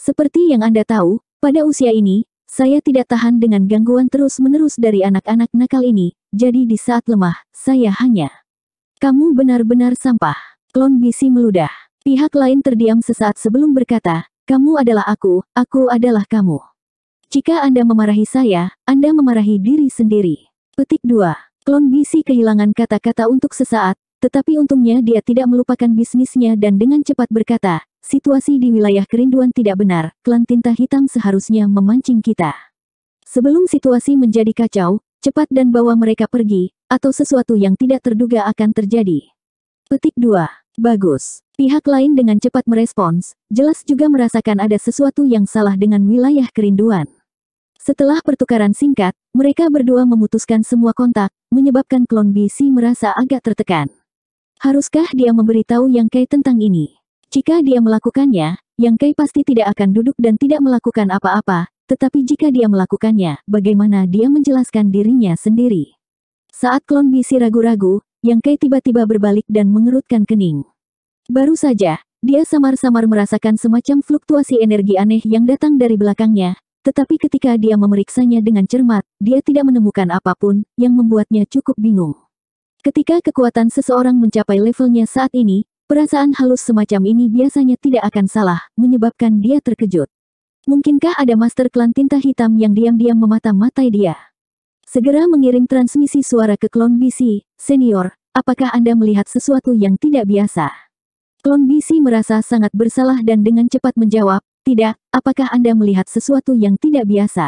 Seperti yang Anda tahu, pada usia ini, saya tidak tahan dengan gangguan terus-menerus dari anak-anak nakal ini, jadi di saat lemah, saya hanya. Kamu benar-benar sampah. Klon bisi meludah. Pihak lain terdiam sesaat sebelum berkata, kamu adalah aku, aku adalah kamu. Jika Anda memarahi saya, Anda memarahi diri sendiri. Petik 2. Klon bisi kehilangan kata-kata untuk sesaat, tetapi untungnya dia tidak melupakan bisnisnya dan dengan cepat berkata, situasi di wilayah kerinduan tidak benar, klan tinta hitam seharusnya memancing kita. Sebelum situasi menjadi kacau, cepat dan bawa mereka pergi, atau sesuatu yang tidak terduga akan terjadi. Petik 2. Bagus. Pihak lain dengan cepat merespons, jelas juga merasakan ada sesuatu yang salah dengan wilayah kerinduan. Setelah pertukaran singkat, mereka berdua memutuskan semua kontak, menyebabkan klon BC merasa agak tertekan. Haruskah dia memberitahu Yang Kai tentang ini? Jika dia melakukannya, Yang Kai pasti tidak akan duduk dan tidak melakukan apa-apa, tetapi jika dia melakukannya, bagaimana dia menjelaskan dirinya sendiri? Saat klon bisi ragu-ragu, Yang Kai tiba-tiba berbalik dan mengerutkan kening. Baru saja, dia samar-samar merasakan semacam fluktuasi energi aneh yang datang dari belakangnya, tetapi ketika dia memeriksanya dengan cermat, dia tidak menemukan apapun yang membuatnya cukup bingung. Ketika kekuatan seseorang mencapai levelnya saat ini, Perasaan halus semacam ini biasanya tidak akan salah, menyebabkan dia terkejut. Mungkinkah ada master klan tinta hitam yang diam-diam memata-matai dia? Segera mengirim transmisi suara ke klon BC, senior, apakah Anda melihat sesuatu yang tidak biasa? Klon BC merasa sangat bersalah dan dengan cepat menjawab, tidak, apakah Anda melihat sesuatu yang tidak biasa?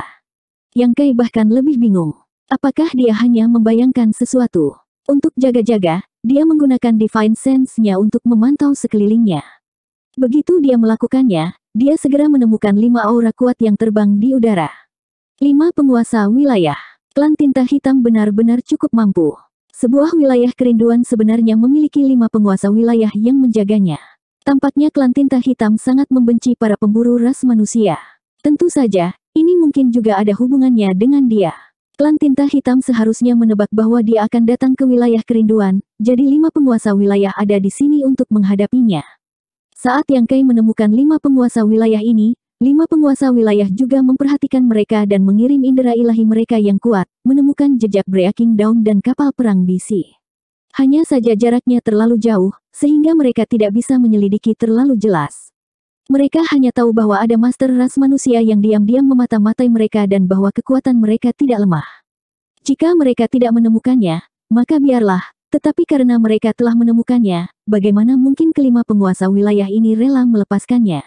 Yang Kai bahkan lebih bingung. Apakah dia hanya membayangkan sesuatu? Untuk jaga-jaga, dia menggunakan Divine Sense-nya untuk memantau sekelilingnya. Begitu dia melakukannya, dia segera menemukan lima aura kuat yang terbang di udara. Lima penguasa wilayah. Klan tinta hitam benar-benar cukup mampu. Sebuah wilayah kerinduan sebenarnya memiliki lima penguasa wilayah yang menjaganya. Tampaknya klan tinta hitam sangat membenci para pemburu ras manusia. Tentu saja, ini mungkin juga ada hubungannya dengan dia. Klan Tinta Hitam seharusnya menebak bahwa dia akan datang ke wilayah kerinduan, jadi lima penguasa wilayah ada di sini untuk menghadapinya. Saat Yang Kai menemukan lima penguasa wilayah ini, lima penguasa wilayah juga memperhatikan mereka dan mengirim indera ilahi mereka yang kuat, menemukan jejak Breaking Down dan kapal perang BC. Hanya saja jaraknya terlalu jauh, sehingga mereka tidak bisa menyelidiki terlalu jelas. Mereka hanya tahu bahwa ada master ras manusia yang diam-diam memata-matai mereka dan bahwa kekuatan mereka tidak lemah. Jika mereka tidak menemukannya, maka biarlah, tetapi karena mereka telah menemukannya, bagaimana mungkin kelima penguasa wilayah ini rela melepaskannya?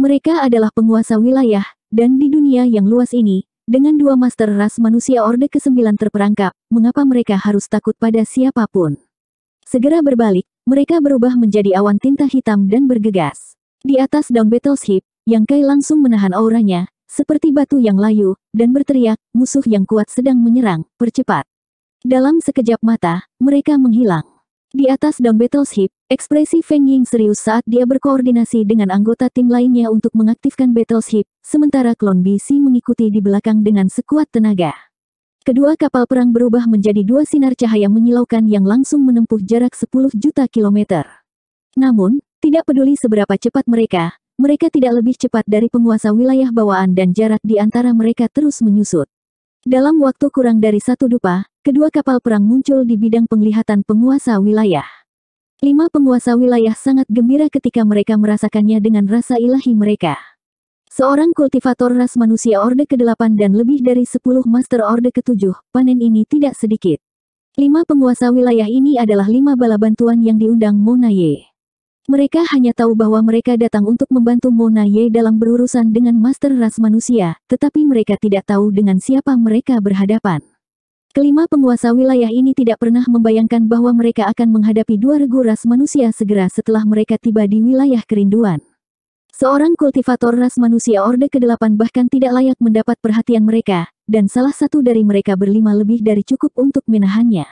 Mereka adalah penguasa wilayah, dan di dunia yang luas ini, dengan dua master ras manusia Orde ke-9 terperangkap, mengapa mereka harus takut pada siapapun? Segera berbalik, mereka berubah menjadi awan tinta hitam dan bergegas. Di atas Dang Hip, Yang Kai langsung menahan auranya, seperti batu yang layu, dan berteriak, musuh yang kuat sedang menyerang, percepat. Dalam sekejap mata, mereka menghilang. Di atas Dang Hip, ekspresi Feng Ying serius saat dia berkoordinasi dengan anggota tim lainnya untuk mengaktifkan Hip, sementara klon BC mengikuti di belakang dengan sekuat tenaga. Kedua kapal perang berubah menjadi dua sinar cahaya menyilaukan yang langsung menempuh jarak 10 juta kilometer. Namun, tidak peduli seberapa cepat mereka, mereka tidak lebih cepat dari penguasa wilayah bawaan dan jarak di antara mereka terus menyusut. Dalam waktu kurang dari satu dupa, kedua kapal perang muncul di bidang penglihatan penguasa wilayah. Lima penguasa wilayah sangat gembira ketika mereka merasakannya dengan rasa ilahi mereka. Seorang kultivator ras manusia Orde ke-8 dan lebih dari 10 Master Orde ke-7, panen ini tidak sedikit. Lima penguasa wilayah ini adalah lima bala bantuan yang diundang Monaye. Mereka hanya tahu bahwa mereka datang untuk membantu Mona Ye dalam berurusan dengan master ras manusia, tetapi mereka tidak tahu dengan siapa mereka berhadapan. Kelima penguasa wilayah ini tidak pernah membayangkan bahwa mereka akan menghadapi dua regu ras manusia segera setelah mereka tiba di wilayah kerinduan. Seorang kultivator ras manusia Orde ke-8 bahkan tidak layak mendapat perhatian mereka, dan salah satu dari mereka berlima lebih dari cukup untuk menahannya.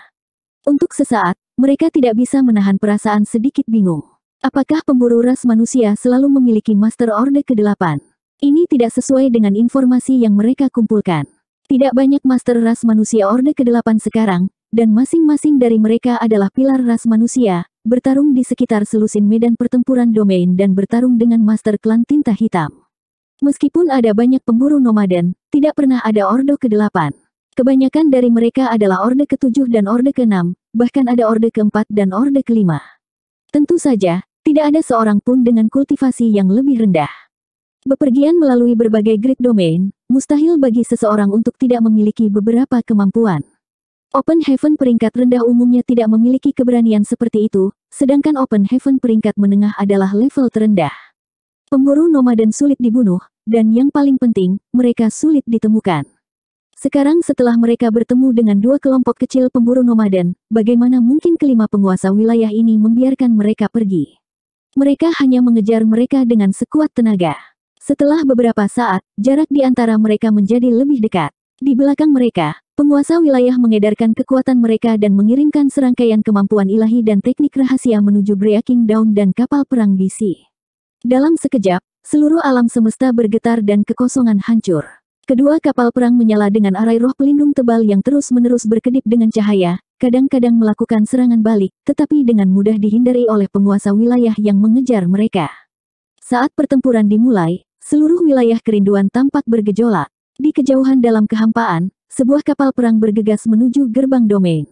Untuk sesaat, mereka tidak bisa menahan perasaan sedikit bingung. Apakah pemburu ras manusia selalu memiliki Master Order ke-8? Ini tidak sesuai dengan informasi yang mereka kumpulkan. Tidak banyak Master Ras Manusia Orde ke-8 sekarang, dan masing-masing dari mereka adalah pilar ras manusia, bertarung di sekitar selusin medan pertempuran domain dan bertarung dengan Master Klan Tinta Hitam. Meskipun ada banyak pemburu nomaden, tidak pernah ada Ordo ke-8. Kebanyakan dari mereka adalah Orde ke-7 dan Orde ke-6, bahkan ada Orde ke-4 dan Orde ke-5. Tentu saja, tidak ada seorang pun dengan kultivasi yang lebih rendah. Bepergian melalui berbagai grid domain, mustahil bagi seseorang untuk tidak memiliki beberapa kemampuan. Open Heaven peringkat rendah umumnya tidak memiliki keberanian seperti itu, sedangkan Open Heaven peringkat menengah adalah level terendah. Pemburu nomaden sulit dibunuh, dan yang paling penting, mereka sulit ditemukan. Sekarang setelah mereka bertemu dengan dua kelompok kecil pemburu nomaden, bagaimana mungkin kelima penguasa wilayah ini membiarkan mereka pergi? Mereka hanya mengejar mereka dengan sekuat tenaga. Setelah beberapa saat, jarak di antara mereka menjadi lebih dekat. Di belakang mereka, penguasa wilayah mengedarkan kekuatan mereka dan mengirimkan serangkaian kemampuan ilahi dan teknik rahasia menuju Breaking Down dan kapal perang DC. Dalam sekejap, seluruh alam semesta bergetar dan kekosongan hancur. Kedua kapal perang menyala dengan arai roh pelindung tebal yang terus-menerus berkedip dengan cahaya, kadang-kadang melakukan serangan balik, tetapi dengan mudah dihindari oleh penguasa wilayah yang mengejar mereka. Saat pertempuran dimulai, seluruh wilayah kerinduan tampak bergejolak. Di kejauhan dalam kehampaan, sebuah kapal perang bergegas menuju gerbang domain.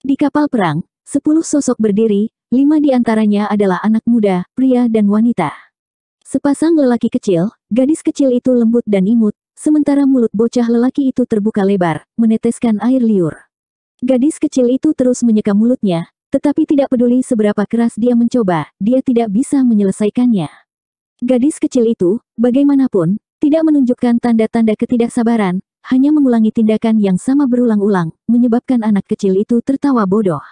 Di kapal perang, sepuluh sosok berdiri, lima di antaranya adalah anak muda, pria dan wanita. Sepasang lelaki kecil, gadis kecil itu lembut dan imut, sementara mulut bocah lelaki itu terbuka lebar, meneteskan air liur. Gadis kecil itu terus menyeka mulutnya, tetapi tidak peduli seberapa keras dia mencoba, dia tidak bisa menyelesaikannya. Gadis kecil itu, bagaimanapun, tidak menunjukkan tanda-tanda ketidaksabaran, hanya mengulangi tindakan yang sama berulang-ulang, menyebabkan anak kecil itu tertawa bodoh.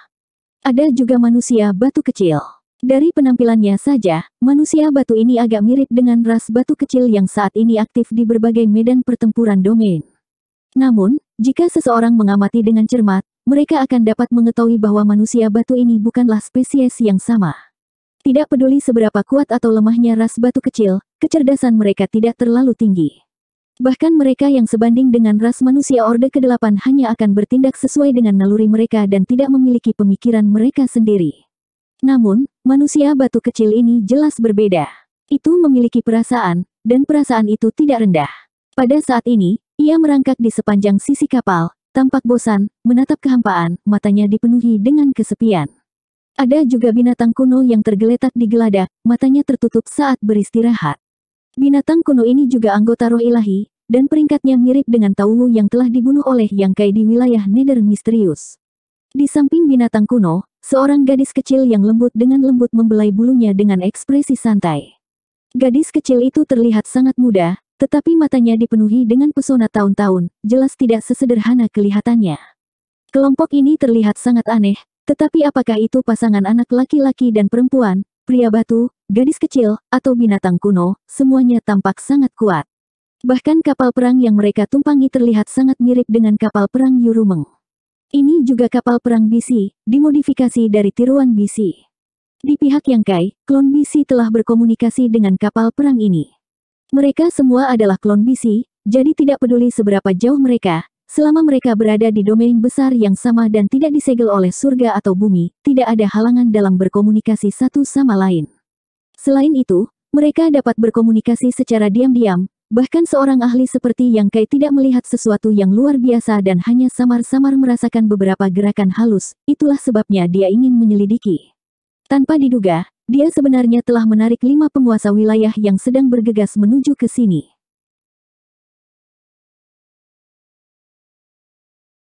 Ada juga manusia batu kecil. Dari penampilannya saja, manusia batu ini agak mirip dengan ras batu kecil yang saat ini aktif di berbagai medan pertempuran domain. Namun, jika seseorang mengamati dengan cermat, mereka akan dapat mengetahui bahwa manusia batu ini bukanlah spesies yang sama. Tidak peduli seberapa kuat atau lemahnya ras batu kecil, kecerdasan mereka tidak terlalu tinggi. Bahkan mereka yang sebanding dengan ras manusia Orde ke-8 hanya akan bertindak sesuai dengan naluri mereka dan tidak memiliki pemikiran mereka sendiri. Namun, manusia batu kecil ini jelas berbeda. Itu memiliki perasaan, dan perasaan itu tidak rendah. Pada saat ini, ia merangkak di sepanjang sisi kapal, tampak bosan, menatap kehampaan, matanya dipenuhi dengan kesepian. Ada juga binatang kuno yang tergeletak di geladak, matanya tertutup saat beristirahat. Binatang kuno ini juga anggota roh ilahi, dan peringkatnya mirip dengan Tauwu yang telah dibunuh oleh Yang Kai di wilayah Nether Misterius. Di samping binatang kuno, seorang gadis kecil yang lembut dengan lembut membelai bulunya dengan ekspresi santai. Gadis kecil itu terlihat sangat muda, tetapi matanya dipenuhi dengan pesona tahun-tahun, jelas tidak sesederhana kelihatannya. Kelompok ini terlihat sangat aneh, tetapi apakah itu pasangan anak laki-laki dan perempuan, pria batu, gadis kecil, atau binatang kuno, semuanya tampak sangat kuat. Bahkan kapal perang yang mereka tumpangi terlihat sangat mirip dengan kapal perang Yurumeng. Ini juga kapal perang BC, dimodifikasi dari tiruan BC. Di pihak yang kai, klon BC telah berkomunikasi dengan kapal perang ini. Mereka semua adalah klon bisi, jadi tidak peduli seberapa jauh mereka, selama mereka berada di domain besar yang sama dan tidak disegel oleh surga atau bumi, tidak ada halangan dalam berkomunikasi satu sama lain. Selain itu, mereka dapat berkomunikasi secara diam-diam, bahkan seorang ahli seperti Yang Kai tidak melihat sesuatu yang luar biasa dan hanya samar-samar merasakan beberapa gerakan halus, itulah sebabnya dia ingin menyelidiki. Tanpa diduga, dia sebenarnya telah menarik lima penguasa wilayah yang sedang bergegas menuju ke sini.